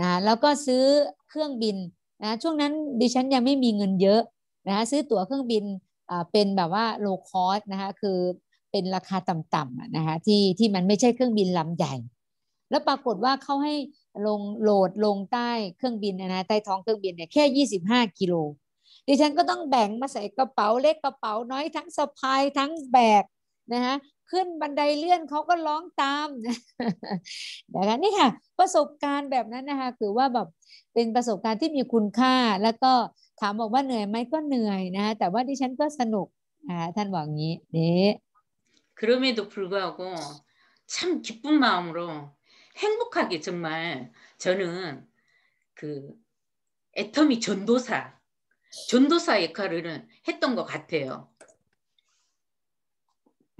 นะแล้วก็ซื้อเครื่องบินนะช่วงนั้นดิฉันยังไม่มีเงินเยอะนะซื้อตั๋วเครื่องบินเป็นแบบว่าโลคอสนะคะคือเป็นราคาต่ำๆนะคะที่ที่มันไม่ใช่เครื่องบินลำใหญ่ แล้วปรากฏว่าเขาให้ลงโหลดลงใต้เครื่องบินนะใต้ท้องเครื่องบินเนี่ยแค่ 25 กิโลดิฉันก็ต้องแบ่งมาใส่กระเป๋าเล็กกระเป๋าน้อยทั้งสะพายทั้งแบกนะฮะขึ้นบันไดเลื่อนเขาก็ร้องตามนะคะนี่ค่ะประสบการณ์แบบนั้นนะคะคือว่าแบบเป็นประสบการณ์ที่มีคุณค่าแล้วก็ถามบอกว่าเหนื่อยไหมก็เหนื่อยนะคะแต่ว่าดิฉันก็สนุกอ่าท่านบอกอย่างนี้นี่그럼에도불구하고참기쁜마음으로행복하게정말저는그애터미전도사전도사역할을했던것같아요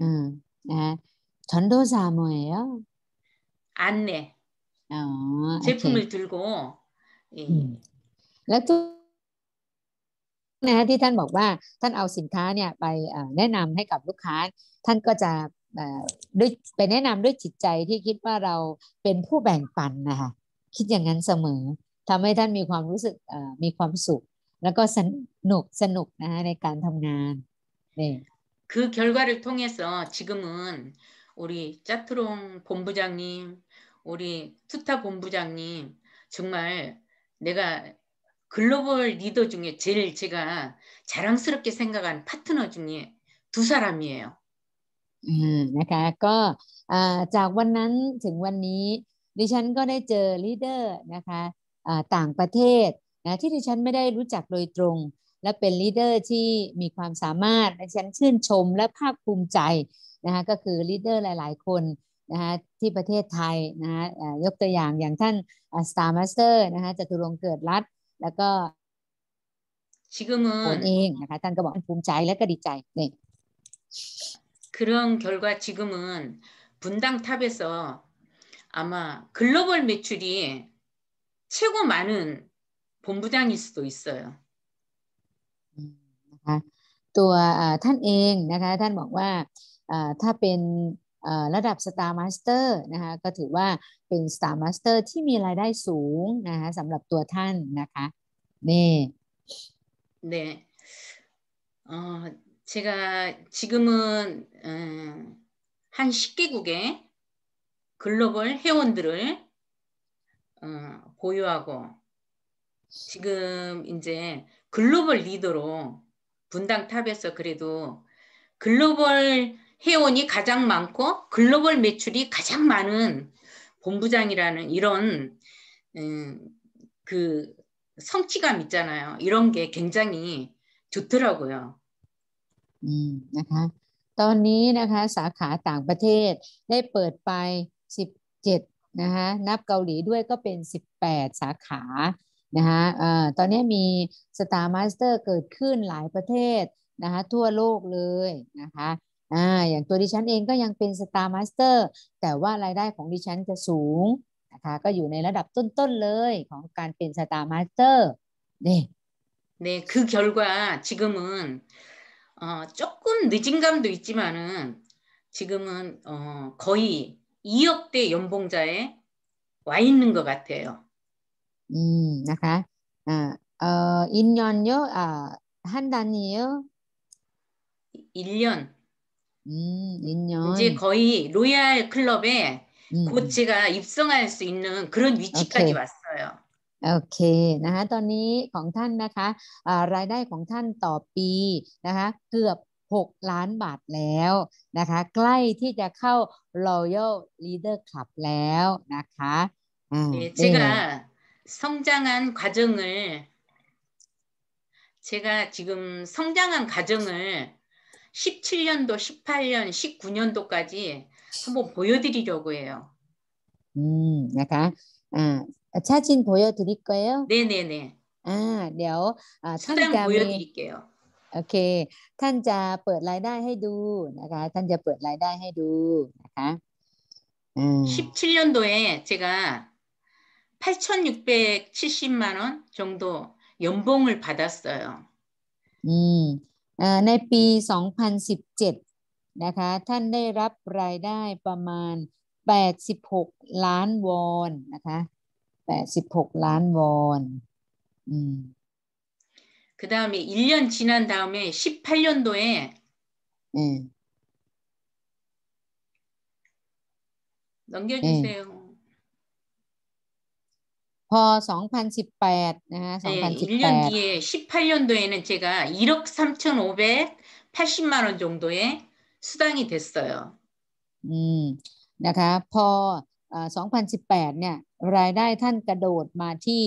음전도사뭐예요안내어제품을오케이들고예음แล้วทุกนะที่ท่านบอกว่าท่านเอาสินค้าเนี่ยไปแนะนำให้กับลูกค้าท่านก็จะด้วยไปแนะนำด้วยจิตใจที่คิดว่าเราเป็นผู้แบ่งปันนะคะคิดอย่างนั้นเสมอทำให้ท่านมีความรู้สึกมีความสุขแล้วก็สนุกสนุกนะคะในการทำงานนี่그 결과를 통해서 지금은 우리 짜트롱 본부장님, 우리 투타 본부장님 정말 내가 글로벌 리더 중에 제일 제가 자랑스럽게 생각한 파트너 중에 두 사람이에요. 음, นะคะก็จากวันนั้นถึงวันนี้ดิฉันก็ได้เจอลีดเดอร์นะคะต่างประเทศนะที่ดิฉันไม่ได้รู้จักโดยตรงและเป็นลีดเดอร์ที่มีความสามารถและฉันชื่นชมและภาคภูมิใจนะคะก็คือลีดเดอร์หลายๆคนนะคะที่ประเทศไทยนะคะยกตัวอย่างอย่างท่านสตาร์มาสเตอร์นะคะจตุรงเกิดรัตแล้วก็เองนะคะท่านก็บอกภูมิใจและก็ดีใจนี네그런결과지금은분당탑에서아마글로벌매출이최고많은본부장일수도있어요คะตัวท่านเองนะคะท่านบอกว่าถ้าเป็นระดับสตาร์มาสเตอร์นะคะก็ถือว่าเป็นสตาร์มาสเตอร์ที่มีรายได้สูงนะคะสำหรับตัวท่านนะคะนี่่어제가지금은한10개국의글로벌회원들을보유하고지금이제글로벌리더로 분당 탑에서 그래도 글로벌 회원이 가장 많고 글로벌 매출이 가장 많은 본부장이라는 이런 음, 그 성취감 있잖아요. 이런 게 굉장히 좋더라고요. 음, นะคะตอนนี้นะคะสาขาต่างประเทศได้เปิดไป 17นะคะนับเกาหลีด้วยก็เป็น 18สาขา นะคะอะตอนนี้มีสตาร์มาสเตอร์เกิดขึ้นหลายประเทศนะคะทั่วโลกเลยนะคะอ่าอย่างตัวดิฉันเองก็ยังเป็นสตาร์มาสเตอร์แต่ว่ารายได้ของดิฉันจะสูงนะคะก็อยู่ในระดับต้นๆเลยของการเป็นสตาร์มาสเตอร์เนี่ย네그결과지금은어조금늦은감도있지만은지금은어거의2억대연봉자에와있는것같아요อืมนะคะอ่าเอ่อ1년요아한단이요1년음1년이제거의로얄클럽에음코치가입성할수있는그런위치까지오케이왔어요โอเคนะคะตอนนี้ของท่านนะคะรายได้ของท่านต่อปีนะคะเกือบ6ล้านบาทแล้วนะคะใกล้ที่จะเข้า Royal Leader Club แล้วนะคะอ่า네제가 성장한 과정을 제가 지금 성장한 과정을 17년도, 18년, 19년도까지 한번 보여드리려고 해요. 음, 약간 아, 사진 보여드릴 거예요? 네네네. 아, เด 네, 어, 아, 수량 보여드릴게요. โอเคท่านจะเปิดรายได้ให้ดูนะคะท่านจะเปิดรายได้ให้ดูนะคะ 17년도에 음. 제가 8,670만 원 정도 연봉을 받았어요. 음, 아, 네, 비 2017. นะคะท่านได้รับรายได้ประมาณ86ล้านวอนนะคะ86 ล้านวอนอืม그 다음에 1년 지난 다음에 18년도에 음. 넘겨주세요. 음. พอ2018นะฮะ2018 1년뒤에18년도에는제가1억3,580만원정도의수당이됐어요อืมนะคะพอ2018เนี่ยรายได้ท่านกระโดดมาที่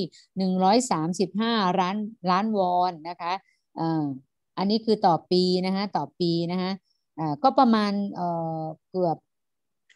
135ล้านล้านวอนนะคะอันนี้คือต่อปีนะคะต่อปีนะคะก็ประมาณเกือบ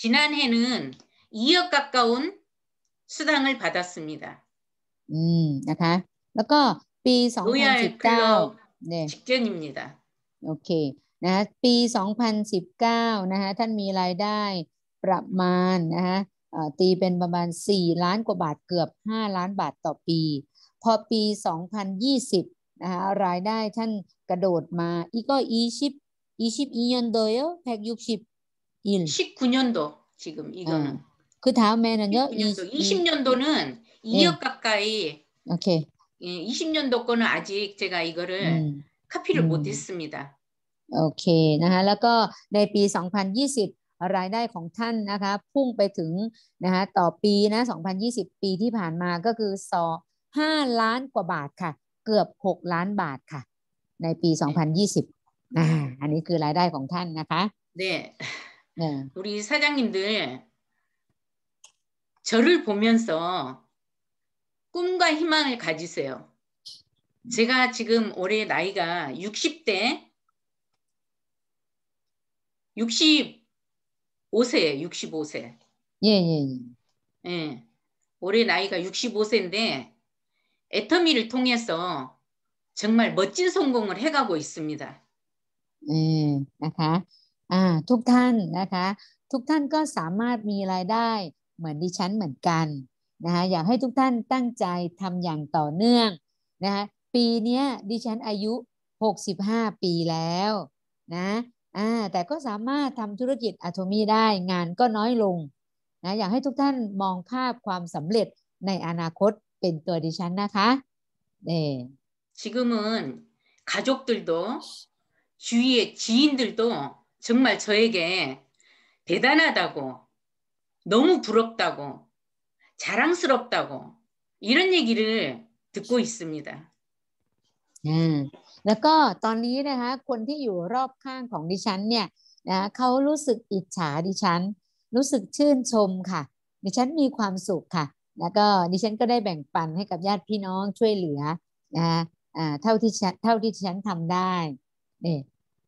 지난해는2억가까운수당을받았습니다음나가그리고ปี2019네직전입니다오케이นะปี2019นะคะท่านมีรายได้ประมาณนะคะตีเป็นประมาณ4ล้านกว่าบาทเกือบ5ล้านบาทต่อปีพอปี2020นะคะรายได้ท่านกระโดดมาอีก็อีชิปอีชิปอียอนโดย160일19년도지금이거는어그다음에는요20년도20년도는예2억가까이오케이예20년도거는아직제가이거를음카피를음못했습니다오케이나นะค내비2020รายได้ของท่านนะคะพุ่งไปถึงนะคะต่อปีนะ2020ปีที่ผ่านมาก็คือสอ5ล้านกว่าบาทค่ะเกือบ6ล้านบาทค่ะในปี2020อ่าอันนี้คือรายได้ของท่านนะคะเ네 네. 우리 사장님들 저를 보면서 꿈과 희망을 가지세요. 제가 지금 올해 나이가 60대 6 5세 65세. 예, 예, 예. 예. 올해 나이가 65세인데 애터미를 통해서 정말 멋진 성공을 해가고 있습니다. 음, อ่าทุกท่านนะคะทุกท่านก็สามารถมีรายได้เหมือนดิฉันเหมือนกันนะคะอยากให้ทุกท่านตั้งใจทำอย่างต่อเนื่องนะคะปีนี้ดิฉันอายุ65ปีแล้วนะอ่าแต่ก็สามารถทำธุรกิจอะโทมี่ได้งานก็น้อยลงนะอยากให้ทุกท่านมองภาพความสำเร็จในอนาคตเป็นตัวดิฉันนะคะเน่지금은가족들도주위의지인들도정말저에게대단하다고너무부럽다고자랑스럽다고이런얘기를듣고있습니다อืมแล้วก็ตอนนี้นะคะคนที่อยู่รอบข้างของดิฉันเนี่ยนะเขารู้สึกอิจฉาดิฉันรู้สึกชื่นชมค่ะดิฉันมีความสุขค่ะแล้วก็ดิฉันก็ได้แบ่งปันให้กับญาติพี่น้องช่วยเหลือนะอ่าเท่าที่เท่าที่ฉันทำได้เนี่ย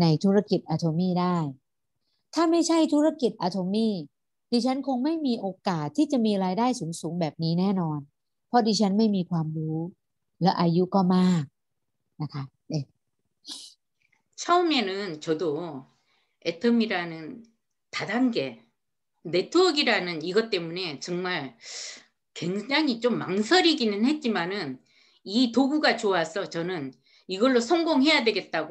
ในธุรกิจอะโทมี่ได้ถ้าไม่ใช่ธุรกิจอะโทมี่ดิฉันคงไม่มีโอกาสที่จะมีรายได้สูงๆแบบนี้แน่นอนเพราะดิฉันไม่มีความรู้และอายุก็มากนะคะเด็처음에는저도애텀이라는다단계네트워크라는이것때문에정말굉장히좀망설이기는했지만은이도구가좋아서저는이걸로성공해야되겠다고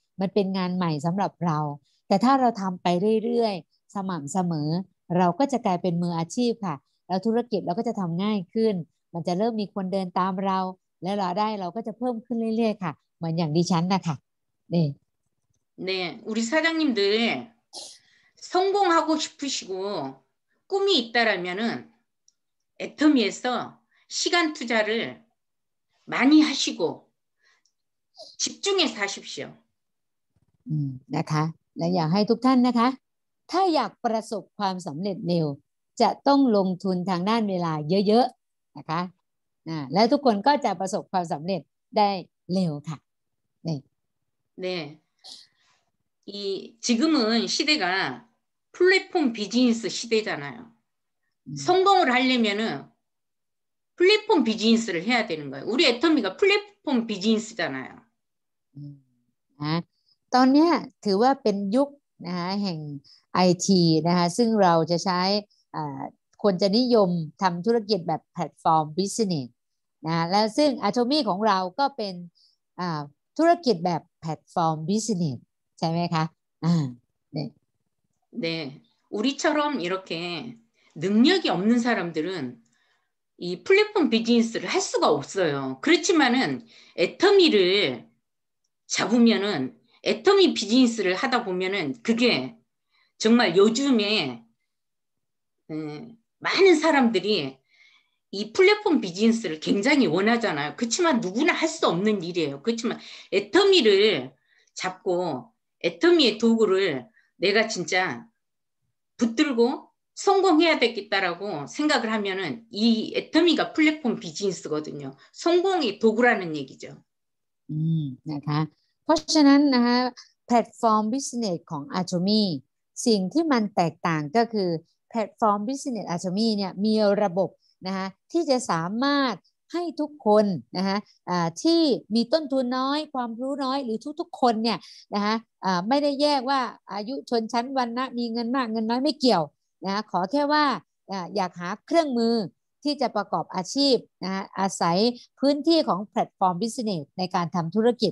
มันเป็นงานใหม่สำหรับเราแต่ถ้าเราทำไปเรื่อยๆสม่ำเสมอเราก็จะกลายเป็นมืออาชีพค่ะแล้วธุรกิจเราก็จะทำง่ายขึ้นมันจะเริ่มมีคนเดินตามเราและรายได้เราก็จะเพิ่มขึ้นเรื่อยๆค่ะเหมือนอย่างดิฉันนะคะนี่นี네우리사장님들성공하고싶으시고꿈이있다라면은애터미에서시간투자를많이하시고집중해서하십시오นะคะและอยากให้ทุกท่านนะคะถ้าอยากประสบความสำเร็จเร็วจะต้องลงทุนทางด้านเวลาเยอะๆนะคะะและทุกคนก็จะประสบความสำเร็จได้เร็วค่ะนี่네이지금은시대가플랫폼비즈니스시대잖아요성공을하려면은플랫폼비즈니스를해야되는거예요우리애터미가플랫폼비즈니스잖아요아ตอนนี้ถือว่าเป็นยุคนะคะแห่งไอทีนะคะซึ่งเราจะใช้ควรจะนิยมทำธุรกิจแบบแพลตฟอร์มบิสเนสนะแล้วซึ่งอะโทมี่ของเราก็เป็นธุรกิจแบบแพลตฟอร์มบิสเนสใช่ไหมคะอ่าเนี่ยเน่우리처럼이렇게능력이없는사람들은이플랫폼비즈니스를할수가없어요그렇지만은애터미를잡으면은 애터미 비즈니스를 하다 보면은 그게 정말 요즘에 많은 사람들이 이 플랫폼 비즈니스를 굉장히 원하잖아요. 그렇지만 누구나 할 수 없는 일이에요. 그렇지만 애터미를 잡고 애터미의 도구를 내가 진짜 붙들고 성공해야 되겠다라고 생각을 하면은 이 애터미가 플랫폼 비즈니스거든요. 성공이 도구라는 얘기죠. 음, 나다 네, ราะฉะนั้นนะคะแพลตฟอร์ม บิสเนส ของ a t o m y สิ่งที่มันแตกต่างก็คือ แพลตฟอร์ม บิสเนสอาชมีเนี่ยมีระบบนะคะที่จะสามารถให้ทุกคนนะคะที่มีต้นทุนน้อย ความรู้น้อยหรือทุกๆ คนเนี่ยนะคะไม่ได้แยกว่าอายุชนชั้นวันนะมีเงินมากเงินน้อยไม่เกี่ยวนะขอแค่ว่าอยากหาเครื่องมือที่จะประกอบอาชีพนะอาศัยพื้นที่ของแพลตฟอร์มบิสเนสในการทำธุรกิจ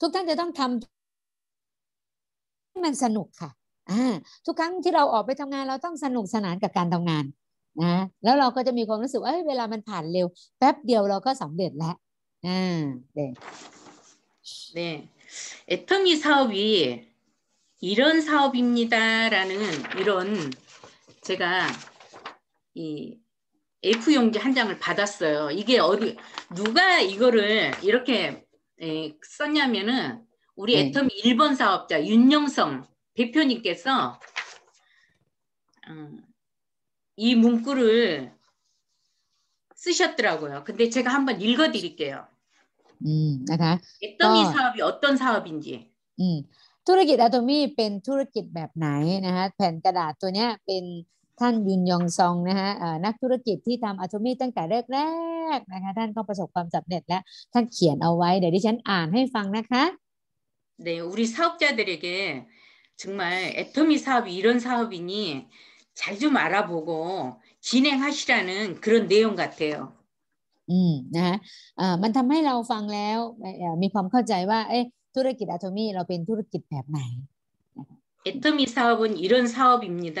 ทุกท่านจะต้องทำให้มันสนุกค่ะทุกครั้งที่เราออกไปทำงานเราต้องสนุกสนานกับการทำงานนะแล้วเราก็จะมีความรู้สึกว่าเวลามันผ่านเร็วแป๊บเดียวเราก็สำเร็จแล้วอ่าเด็ก네애터미사업이이런사업입니다라는이런제가이 F 용지한장을받았어요이게어디누가이거를이렇게 에, 예, 썼냐면은 우리 네. 애텀 네. 1번 사업자 윤영성 대표님께서 음, 이 문구를 쓰셨더라고요. 근데 제가 한번 읽어드릴게요. 음애텀이 어. 사업이 어떤 사업인지. อธุรกิจอะตอมี่เป็นธุรกิจแบบไหนนะคะแผ่นกระดาษตัวเนี้ยเป็น 음. ท่านยุนยองซองนะฮะนักธุรกิจที่ทำอัตมิตั้งแต่แรกๆนะคะท่านก็ประสบความสำเร็จแล้วท่านเขียนเอาไว้เดี๋ยวดิฉันอ่านให้ฟังนะคะ네우리사업자들에게정말애터미사업이이런사업이니잘좀알아보고진행하시라는그런내용같아요อืมนะฮะมันทำให้เราฟังแล้วมีความเข้าใจว่าเอ๊ะธุรกิจอะโทมี่เราเป็นธุรกิจแบบไหนเอตมิ사업은이런사업입니다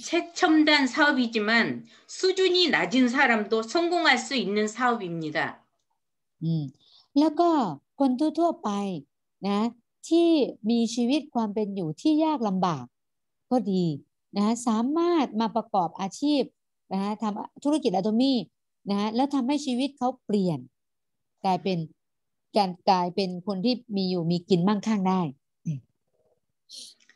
최첨단사업이지만수준이낮은사람도성공할수있는사업입니다음วก็คนทั่วไปนะที่มีชีวิตความเป็นอยู่ที่ยากลำบากก็ดีนะสามารถมาประกอบอาชีพนะทำธุรกิจอะโดมี่นะแล้วทำให้ชีวิตเขาเปลี่ยนกลายเป็นการกลายเป็นคนที่มีอยู่มีกินมั่งคั่งได้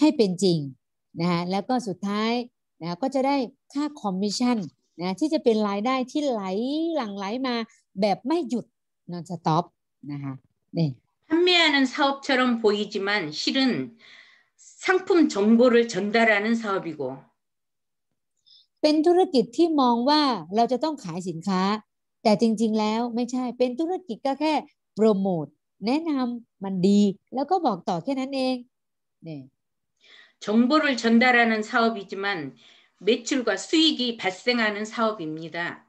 ให้เป็นจริงนะคะแล้วก็สุดท้ายนะก็จะได้ค่าคอมมิชชั่นนะที่จะเป็นรายได้ที่ไหลหลั่งไหลมาแบบไม่หยุดนอนสต็อปนะคะนี่판매하는사업처럼보이지만실은상품정보를전달하는사업이고เป็นธุรกิจที่มองว่าเราจะต้องขายสินค้าแต่จริงๆแล้วไม่ใช่เป็นธุรกิจก็แค่โปรโมทแนะนำมันดีแล้วก็บอกต่อแค่นั้นเองเนี่ย 정보를 전달하는 사업이지만 매출과 수익이 발생하는 사업입니다.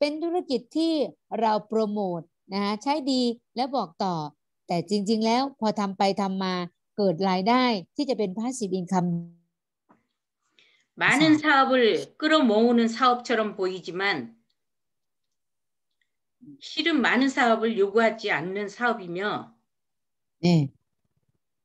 เป็นธุรกิจที่เราโปรโมทนะใช้ดีและบอกต่อแต่จริงๆแล้วพอทำไปทำมาเกิดรายได้ที่จะเป็นพาสซีฟอินคัม 많은 사업을 끌어모으는 사업처럼 보이지만 실은 많은 사업을 요구하지 않는 사업이며 네.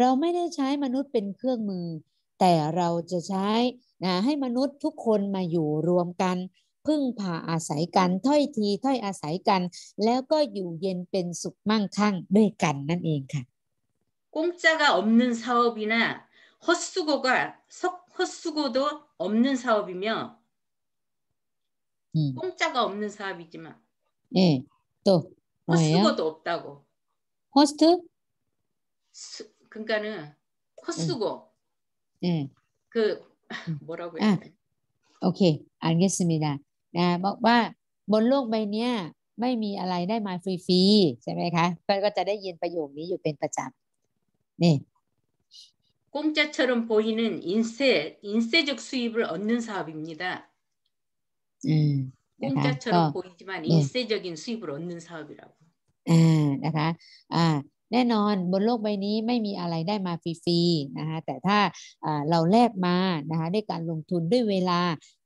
เราไม่ได้ใช้มนุษย์เป็นเครื่องมือแต่เราจะใช้นะให้มนุษย์ทุกคนมาอยู่รวมกันพึ่งพาอาศัยกันถ้อยทีถ้อยอาศัยกันแล้วก็อยู่เย็นเป็นสุขมั่งคั่งด้วยกันนั่นเองค่ะ공짜가없는사업이나헛수고가헛수고도없는사업이며공짜가없는사업이지만예또헛수고도없다고 host 수, 그러니까는 코 쓰고 응. 그 *laughs* 뭐라고 해야 돼? 아, 오케이 알겠습니다. 나บอบนโลกใบนี้ไม่มีอะไรได้มาฟรีๆใช่ไหมคะก็จะได้ยินประโยคนี้อยู่เป็นประจำนี่ 뭐, 뭐, 네. 공짜처럼 보이는 인세 인세적 수입을 얻는 사업입니다. 공짜처럼 보이지만 인세적인 수입을 얻는 사업이라고. 아, นะคแน่นอนบนโลกใบนี้ไม่มีอะไรได้มาฟรีๆนะคะแต่ถ้าเราแลกมานะคะด้วยการลงทุนด้วยเวลา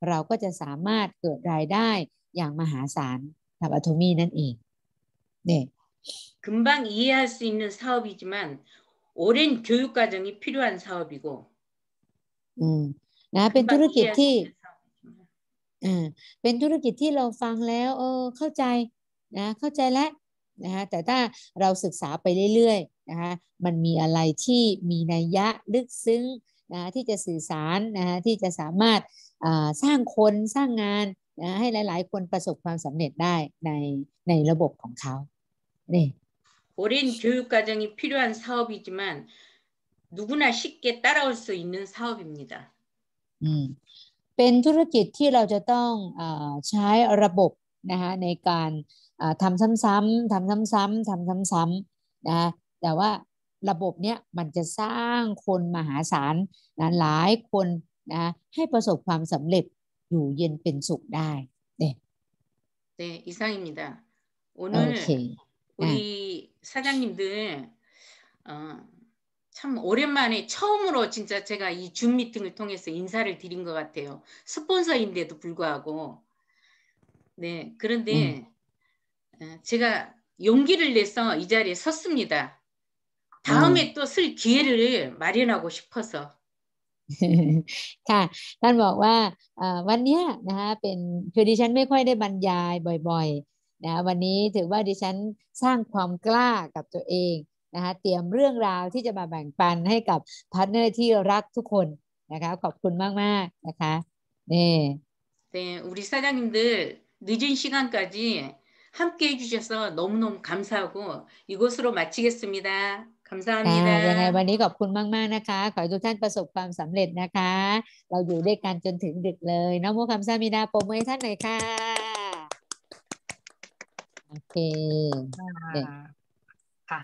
เราก็จะสามารถเกิดรายได้อย่างมหาศาลทับอะโทมีนั่นเองเนี่ย금방이해할수있는사업이지만오랜교육과정이필요한사업이고음나เป็นธุรกิจที่เออเป็นธุรกิจที่เราฟังแล้วเออเข้าใจนะเข้าใจแล้วนะคะแต่ถ้าเราศึกษาไปเรื่อยๆนะคะมันมีอะไรที่มีนัยยะลึกซึ้งนะะที่จะสื่อสารนะคะที่จะสามารถสร้างคนสร้างงานนะะให้หลายๆคนประสบความสำเร็จได้ในในระบบของเขานี่โอริน고린า육과ี이필요한사업이지만누구나쉽게따라올수있는사업입니다อืมเป็นธุรกิจที่เราจะต้องอใช้ระบบนะคะในการ ทำซ้ำๆทำซ้ำๆทำซ้ำๆนะแต่ว่าระบบเนี้ยมันจะสร้างคนมหาศาลนะหลายคนนะให้ประสบความสำเร็จอยู่เย็นเป็นสุขได้เน่네이상입니다오늘오케이우리사장님들어참오랜만에처음으로진짜제가이줌미팅을통해서인사를드린것같아요스폰서인데도불구하고네그런데 음. 제가용기를내서이자리에섰습니다다음에또쓸기회를마련하고싶어서ค่ะท่านบอกว่าวันนี้นะคะเป็นคือดิฉันไม่ค่อยได้บรรยายบ่อยๆนะวันนี้ถือว่าดิฉันสร้างความกล้ากับตัวเองนะคะเตรียมเรื่องราวที่จะมาแบ่งปันให้กับพาร์ทเนอร์ที่รักทุกคนนะคะขอบคุณมากๆนะคะนี่네우리ด장님들늦은시간까지함께해주셔서너무너무감사하고이곳으로마치겠습니다감사합니다ยังไงขอบคุณมากๆนะคะขอให้ทุกท่านประสบความสำเร็จนะคะเราอยู่ด้วยกันจนถึงดึกเลยน้องโมคำซามิดาปรมมือให้ท่านหน่อยค่ะโอเคกค่ะ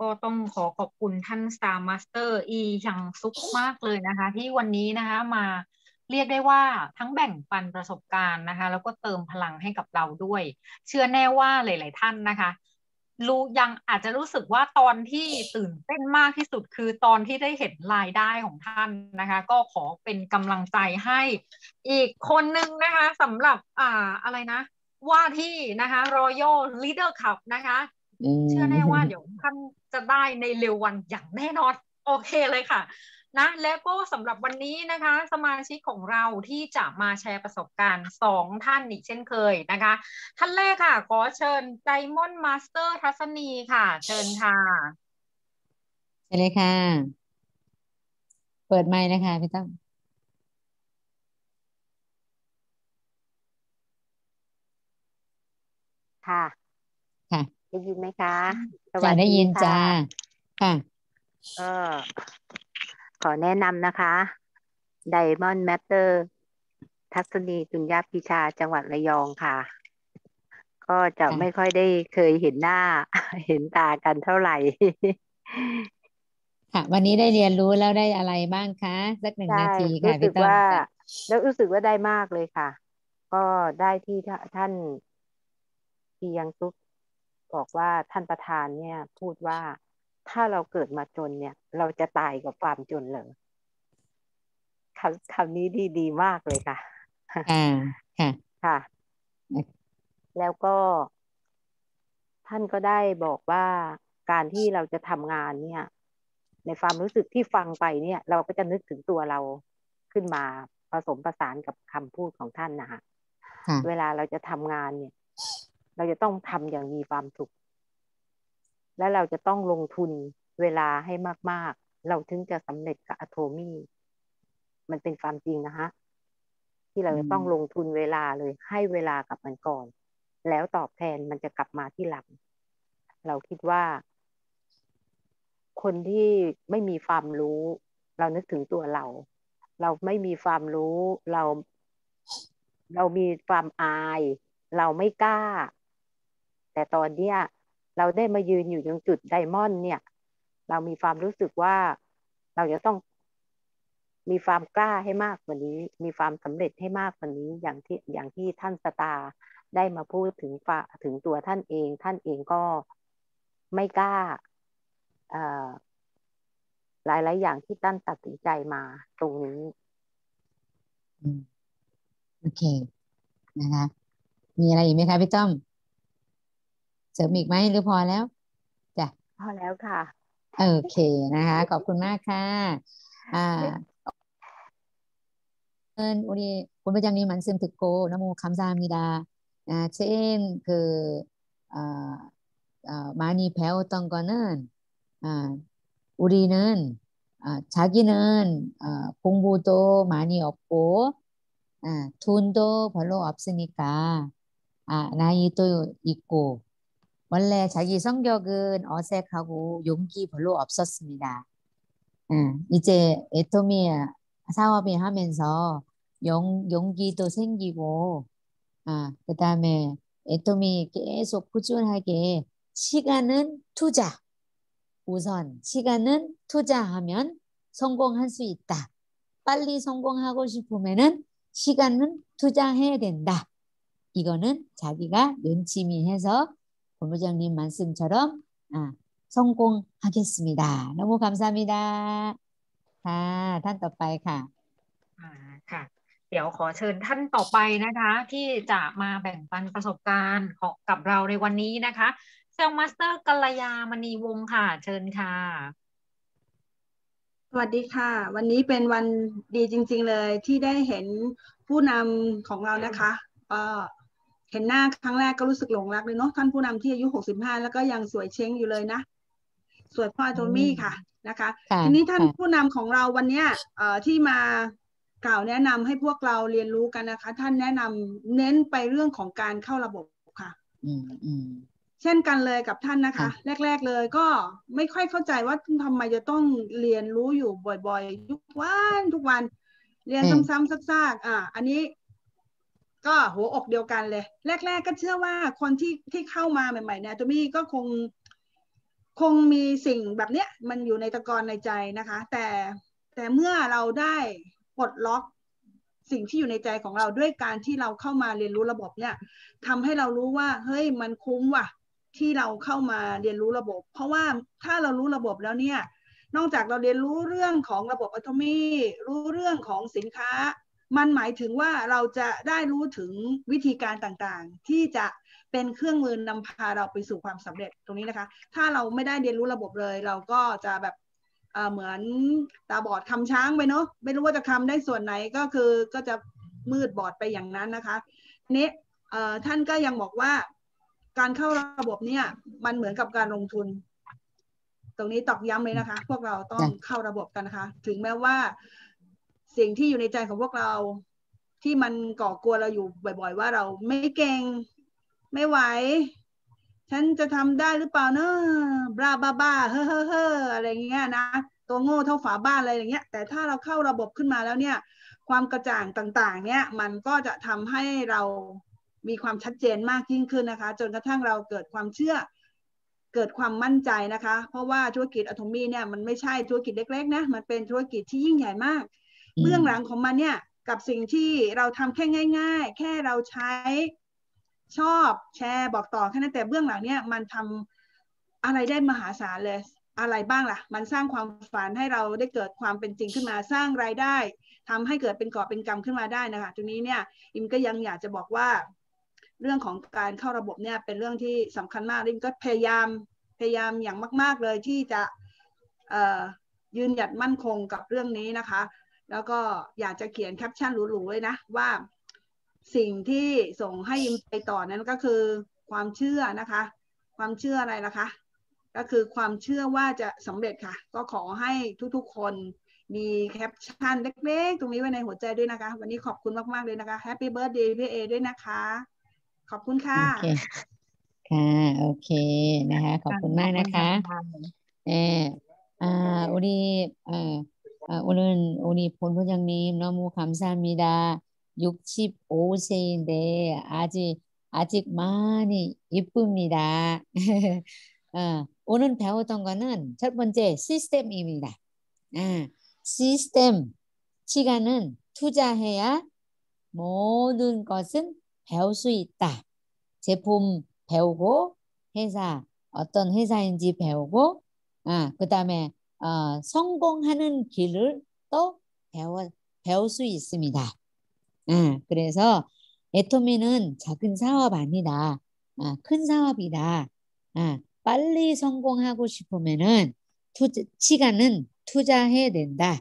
ก็ต้องขอขอบคุณท่าน s t ม r สเตอร์อีชังซุกมากเลยนะคะที่วันนี้นะคะมาเรียกได้ว่าทั้งแบ่งปันประสบการณ์นะคะ แล้วก็เติมพลังให้กับเราด้วย เชื่อแน่ว่าหลายๆท่านนะคะรู้ยังอาจจะรู้สึกว่าตอนที่ตื่นเต้นมากที่สุดคือตอนที่ได้เห็นรายได้ของท่านนะคะ ก็ขอเป็นกำลังใจให้อีกคนนึงนะคะสำหรับอ่าอะไรนะ ว่าที่นะคะรย o y ลลดเดอร์คับนะคะ เชื่อแน่ว่า เดี๋ยวท่านจะได้ในเร็ววันอย่างแน่นอนโอเคเลยค่ะนะแล้วก็สำหรับวันนี้นะคะ สมาชิกของเราที่จะมาแชร์ประสบการณ์ 2 ท่านอีก เช่นเคยนะคะ ท่านแรกค่ะ ขอเชิญไดมอนด์มาสเตอร์ทัศนีค่ะ เชิญค่ะไปเลยค่ะ เปิดไมค์นะคะพี่ตั้มค่ะ ค่ะ ได้ยินไหมคะสวัสดีได้ยินจ้าค่ะกอขอแนะนำนะคะ Diamond Matter ทัศนีจุญญาพิชาจังหวัดระยองค่ะ ก็จะไม่ค่อยได้เคยเห็นหน้า เห็นตากันเท่าไหร่ค่ะ วันนี้ได้เรียนรู้แล้วได้อะไรบ้างคะสักหนึ่งนาทีค่ะรู้สึกว่าแล้วรู้สึกว่าได้มากเลยค่ะ ก็ได้ที่ท่านพียังตุกบอกว่าท่านประธานเนี่ยพูดว่าถ้าเราเกิดมาจนเนี่ย เราจะตายกับความจนเหรอคำคำนี้ดีดีมากเลยค่ะอ่าค่ะค่ะ แล้วก็ท่านก็ได้บอกว่าการที่เราจะทำงาน เนี่ย ในความรู้สึกที่ฟังไปเนี่ย เราก็จะนึกถึงตัวเราขึ้นมาผสมประสานกับคำพูดของท่านนะคะเวลาเราจะทำงาน เนี่ย เราจะต้องทำอย่างมีความสุขและเราจะต้องลงทุนเวลาให้มากๆ เราถึงจะสำเร็จกับอะโทมี่มันเป็นความจริงนะฮะที่เราจะต้องลงทุนเวลาเลยให้เวลากับมันก่อน แล้วตอบแทนมันจะกลับมาที่หลังเราคิดว่า คนที่ไม่มีความรู้ เรานึกถึงตัวเรา เราไม่มีความรู้ เรา เรามีความอาย เราไม่กล้า แต่ตอนเนี้ยเราได้มายืนอยู่ตรงจุดไดมอนด์เนี่ย เรามีความรู้สึกว่า เราจะต้องมีความกล้าให้มากกว่านี้ มีความสำเร็จให้มากกว่านี้ อย่างที่อย่างที่ท่านสตาได้มาพูดถึงฝาถึงตัวท่านเอง ท่านเองก็ไม่กล้าหลายหลายอย่างที่ท่านตัดสินใจมา ตรงนี้โอเคนะคะมีอะไรอีกไหมคะพี่ต้อมเสริมอีกไหมหรือพอแล้วจ้ะพอแล้วค่ะโอเคนะคะขอบคุณมากค่ะ *laughs* อ่าเอิญ우리오늘장님말씀듣고너무감사합니다 아, 제일 그 어, 어, 많이 배웠던 거는 어, 우리는 어, 자기는 어, 공부도 많이 없고 어, 돈도 별로 없으니까 아, 나이도 있고 원래 자기 성격은 어색하고 용기 별로 없었습니다. 음, 이제 애토미 사업이 하면서 용, 용기도 생기고, 아, 그 다음에 애토미 계속 꾸준하게 시간은 투자. 우선 시간은 투자하면 성공할 수 있다. 빨리 성공하고 싶으면은 시간은 투자해야 된다. 이거는 자기가 눈치미 해서 본부장님말씀처럼아성공하겠습니다너무감사합니다아단또빠이카아่าค่ะเดี๋ยวขอเชิญท่านต่อไปนะคะที่จะมาแบ่งปันประสบการณ์ของกับเราในวันนี้นะคะเซลมาสเตอร์กัลยามณีวงศ์ค่ะเชิญค่ะสวัสดีค่ะวันนี้เป็นวันดีจริงๆเลยที่ได้เห็นผู้นำของเรานะคะก็เห็นหน้าครั้งแรกก็รู้สึกหลงรักเลยเนาะท่านผู้นำที่อายุหกสิบห้าแล้วก็ยังสวยเช้งอยู่เลยนะสวยพ่อโทมี่ค่ะนะคะทีนี้ท่านผู้นำของเราวันเนี้ยเอ่อที่มากล่าวแนะนำให้พวกเราเรียนรู้กันนะคะ ท่านแนะนำเน้นไปเรื่องของการเข้าระบบค่ะเช่นกันเลยกับท่านนะคะ แรก ๆเลย ก็ไม่ค่อยเข้าใจว่าทำไมจะต้องเรียนรู้อยู่บ่อยๆทุกวันทุกวัน เรียนซ้ำๆซากๆอ่าอันนี้ก็หัวอกเดียวกันเลย แรก ๆ ก็เชื่อว่าคนที่ที่เข้ามาใหม่ๆเนี่ยตัวมี่ก็คงคงมีสิ่งแบบเนี้ยมันอยู่ในตะกรนในใจนะคะ แต่แต่เมื่อเราได้ปลดล็อก สิ่งที่อยู่ในใจของเราด้วยการที่เราเข้ามาเรียนรู้ระบบเนี่ยทำให้เรารู้ว่าเฮ้ยมันคุ้มว่ะ ที่เราเข้ามาเรียนรู้ระบบ เพราะว่าถ้าเรารู้ระบบแล้วเนี่ยนอกจากเราเรียนรู้เรื่องของระบบอัตโนมีรู้เรื่องของสินค้ามันหมายถึงว่าเราจะได้รู้ถึงวิธีการต่างๆ ที่จะเป็นเครื่องมือนำพาเราไปสู่ความสำเร็จตรงนี้นะคะ ถ้าเราไม่ได้เรียนรู้ระบบเลย เราก็จะแบบเหมือนตาบอดคำช้างไปเนาะไม่รู้ว่าจะคำได้ส่วนไหนก็คือก็จะมืดบอดไปอย่างนั้นนะคะนี้ท่านก็ยังบอกว่า การเข้าระบบเนี่ยมันเหมือนกับการลงทุน ตรงนี้ตอกย้ำเลยนะคะ พวกเราต้องเข้าระบบกันนะคะ ถึงแม้ว่าสิ่งที่อยู่ในใจของพวกเราที่มันก่อกลัวเราอยู่บ่อยๆ ว่าเราไม่เก่งไม่ไหว ฉันจะทำได้หรือเปล่าเนอะบ้าบ้าบ้าเฮ้อเฮ้อเฮ้ออะไรเงี้ยนะตัวโง่เท่าฝาบ้านอะไรอย่างเงี้ยแต่ถ้าเราเข้าระบบขึ้นมาแล้วเนี่ยความกระจ่างต่างๆเนี่ยมันก็จะทำให้เรามีความชัดเจนมากยิ่งขึ้นนะคะ จนกระทั่งเราเกิดความเชื่อเกิดความมั่นใจนะคะ เพราะว่าธุรกิจอะตอมีเนี่ยมันไม่ใช่ธุรกิจเล็กๆนะมันเป็นธุรกิจที่ยิ่งใหญ่มากเบื้องหลังของมันเนี่ยกับสิ่งที่เราทำแค่ง่าย ๆ แค่เราใช้ชอบแชร์บอกต่อแค่นั้นแต่เบื้องหลังเนี่ยมันทำอะไรได้มหาศาลเลยอะไรบ้างล่ะ มันสร้างความฝันให้เราได้เกิดความเป็นจริงขึ้นมาสร้างรายได้ ทำให้เกิดเป็นกอบเป็นกรรมขึ้นมาได้นะคะตรงนี้เนี่ยอิมก็ยังอยากจะบอกว่า เรื่องของการเข้าระบบเนี่ยเป็นเรื่องที่สำคัญมากอิมก็พยายามพยายามอย่างมาก ๆ เลยที่จะยืนหยัดมั่นคงกับเรื่องนี้นะคะแล้วก็อยากจะเขียนแคปชั่นหรูๆเลยนะ ว่า สิ่งที่ส่งให้ยิมไปต่อนั้นก็คือ ความเชื่อนะคะ ความเชื่ออะไรล่ะคะ ก็คือความเชื่อว่าจะสำเร็จค่ะ ก็ขอให้ทุกๆ คนมีแคปชั่นเล็กๆ ตรงนี้ไว้ในหัวใจด้วยนะคะ วันนี้ขอบคุณมากๆ เลยนะคะแฮปปี้เบิร์ดเดย์พี่เอด้วยนะคะ ขอบคุณค่ะค่ะโอเคนะคะ ขอบคุณมากนะคะเอออ่าอุดีเออ 아, 오늘 우리 본부장님 너무 감사합니다. 65세인데 아직 아직 많이 이쁩니다. *laughs* 어, 오늘 배웠던 거는 첫 번째 시스템입니다. 아, 시스템 시간은 투자해야 모든 것은 배울 수 있다. 제품 배우고 회사 어떤 회사인지 배우고 아, 어, 그 다음에 어, 성공하는 길을 또 배워, 배울 수 있습니다. 아, 그래서 애토미는 작은 사업 아니다. 아, 큰 사업이다. 아, 빨리 성공하고 싶으면 투자, 시간은 투자해야 된다.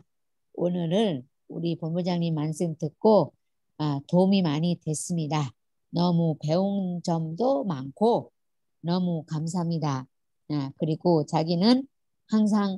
오늘을 우리 본부장님 말씀 듣고 아, 도움이 많이 됐습니다. 너무 배운 점도 많고 너무 감사합니다. 아, 그리고 자기는 항상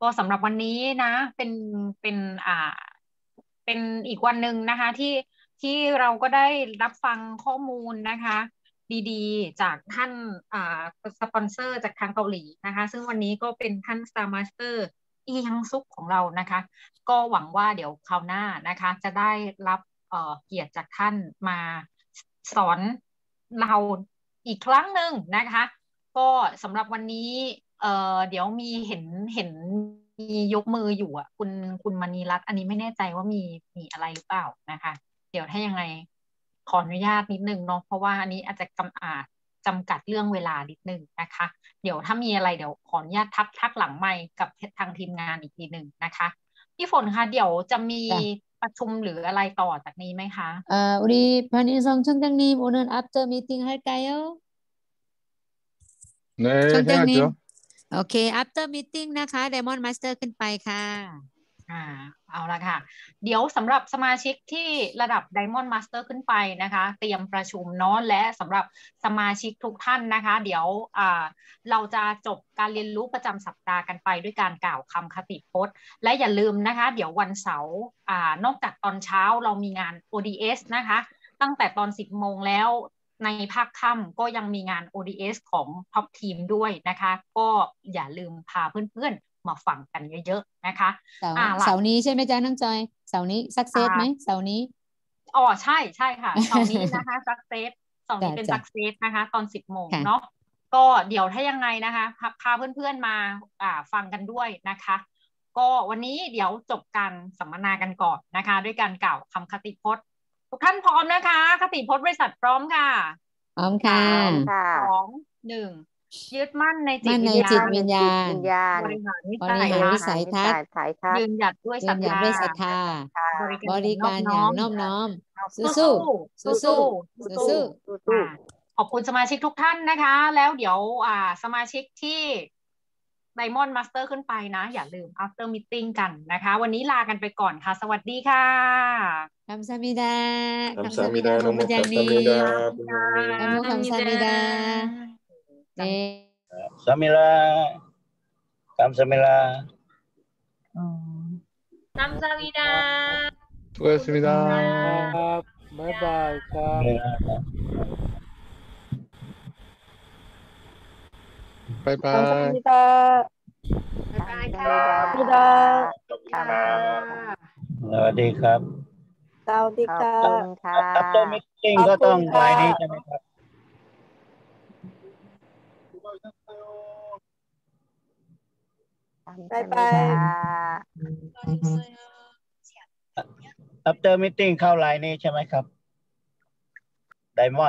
ก็สำหรับวันนี้นะเป็นเป็นอ่าเป็นอีกวันหนึ่งนะคะที่ที่เราก็ได้รับฟังข้อมูลนะคะ ดีๆจากท่านอ่าสปอนเซอร์จากทางเกาหลีนะคะ ซึ่งวันนี้ก็เป็นท่านสตาร์มาสเตอร์อีฮังซุกของเรานะคะ ก็หวังว่าเดี๋ยวคราวหน้านะคะ จะได้รับเอ่อเกียรติจากท่านมาสอนเราอีกครั้งหนึ่งนะคะ ก็สำหรับวันนี้เออเดี๋ยวมีเห็นเห็นมียกมืออยู่อ่ะคุณคุณมณีรัตน์อันนี้ไม่แน่ใจว่ามีมีอะไรหรือเปล่านะคะเดี๋ยวถ้ายังไงขออนุญาตนิดนึงเนาะเพราะว่าอันนี้อาจจะกำอาจจำกัดเรื่องเวลานิดนึงนะคะเดี๋ยวถ้ามีอะไรเดี๋ยวขออนุญาตทักทักหลังไม่กับทางทีมงานอีกทีหนึ่งนะคะพี่ฝนคะเดี๋ยวจะมีประชุมหรืออะไรต่อจากนี้ไหมคะอ่า우ง변인ง청장님วันนี้อั요เน่น장님โอเค after meeting นะคะ Diamond Master ขึ้นไปค่ะ อ่า เอาละค่ะ เดี๋ยวสำหรับสมาชิกที่ระดับ Diamond Master ขึ้นไปนะคะ เตรียมประชุมเนาะและสำหรับสมาชิกทุกท่านนะคะ เดี๋ยว อ่า เราจะจบการเรียนรู้ประจำสัปดาห์กันไปด้วยการกล่าวคำคติพจน์และอย่าลืมนะคะ เดี๋ยววันเสาร์ อ่า นอกจากตอนเช้าเรามีงาน ODS นะคะ ตั้งแต่ตอน 10โมงแล้วในภาคค่ำก็ยังมีงาน ODS ของท็อปทีมด้วยนะคะ ก็อย่าลืมพาเพื่อนๆมาฟังกันเยอะ ๆ นะคะเสาร์นี้ใช่ไหมจ๊ะน้องจอยเสาร์นี้สักเซสไหมเสาร์นี้อ๋อใช่ใช่ค่ะเสาร์นี้นะคะสักเซสเสาร์นี้เป็นสักเซสนะคะ ตอนสิบโมงเนาะก็เดี๋ยวถ้ายังไงนะคะพาเพื่อนๆมาอ่าฟังกันด้วยนะคะ ก็วันนี้เดี๋ยวจบการสัมมนากันก่อนนะคะ ด้วยการกล่าวคำคติพจน์ทุกท่านพร้อมนะคะ คติพจน์บริษัทพร้อมค่ะ พร้อมค่ะ สองหนึ่งยึดมั่นในจิตวิญญาณบริหารวิสัยทัศน์ยืนหยัดด้วยศรัทธาด้วยศรัทธาบริการอย่างน้อมน้อมสู้สู้สู้สู้สู้สู้ขอบคุณสมาชิกทุกท่านนะคะ แล้วเดี๋ยวอ่าสมาชิกที่ไดมอนด์มาสเตอร์ขึ้นไปนะ อย่าลืม after meeting กันนะคะ วันนี้ลากันไปก่อนค่ะสวัสดีค่ะคำสามิดาคำสามิดาโนมุคำสามิดาโนมุคำสามิดาเอสามิลาคำสามิลาคำสามิดาโดเคสามิดาบ๊ายบายครับยบายค่ะสวัสดีครับสวัสดีค่ะอัพเตอรมิทติ้งก็ต้องไลน์นี้ใช่ไหมครับบายบายอัพเตอร์มิทติ้งเข้าไลน์นี้ใช่ไหมครับ ไดมอน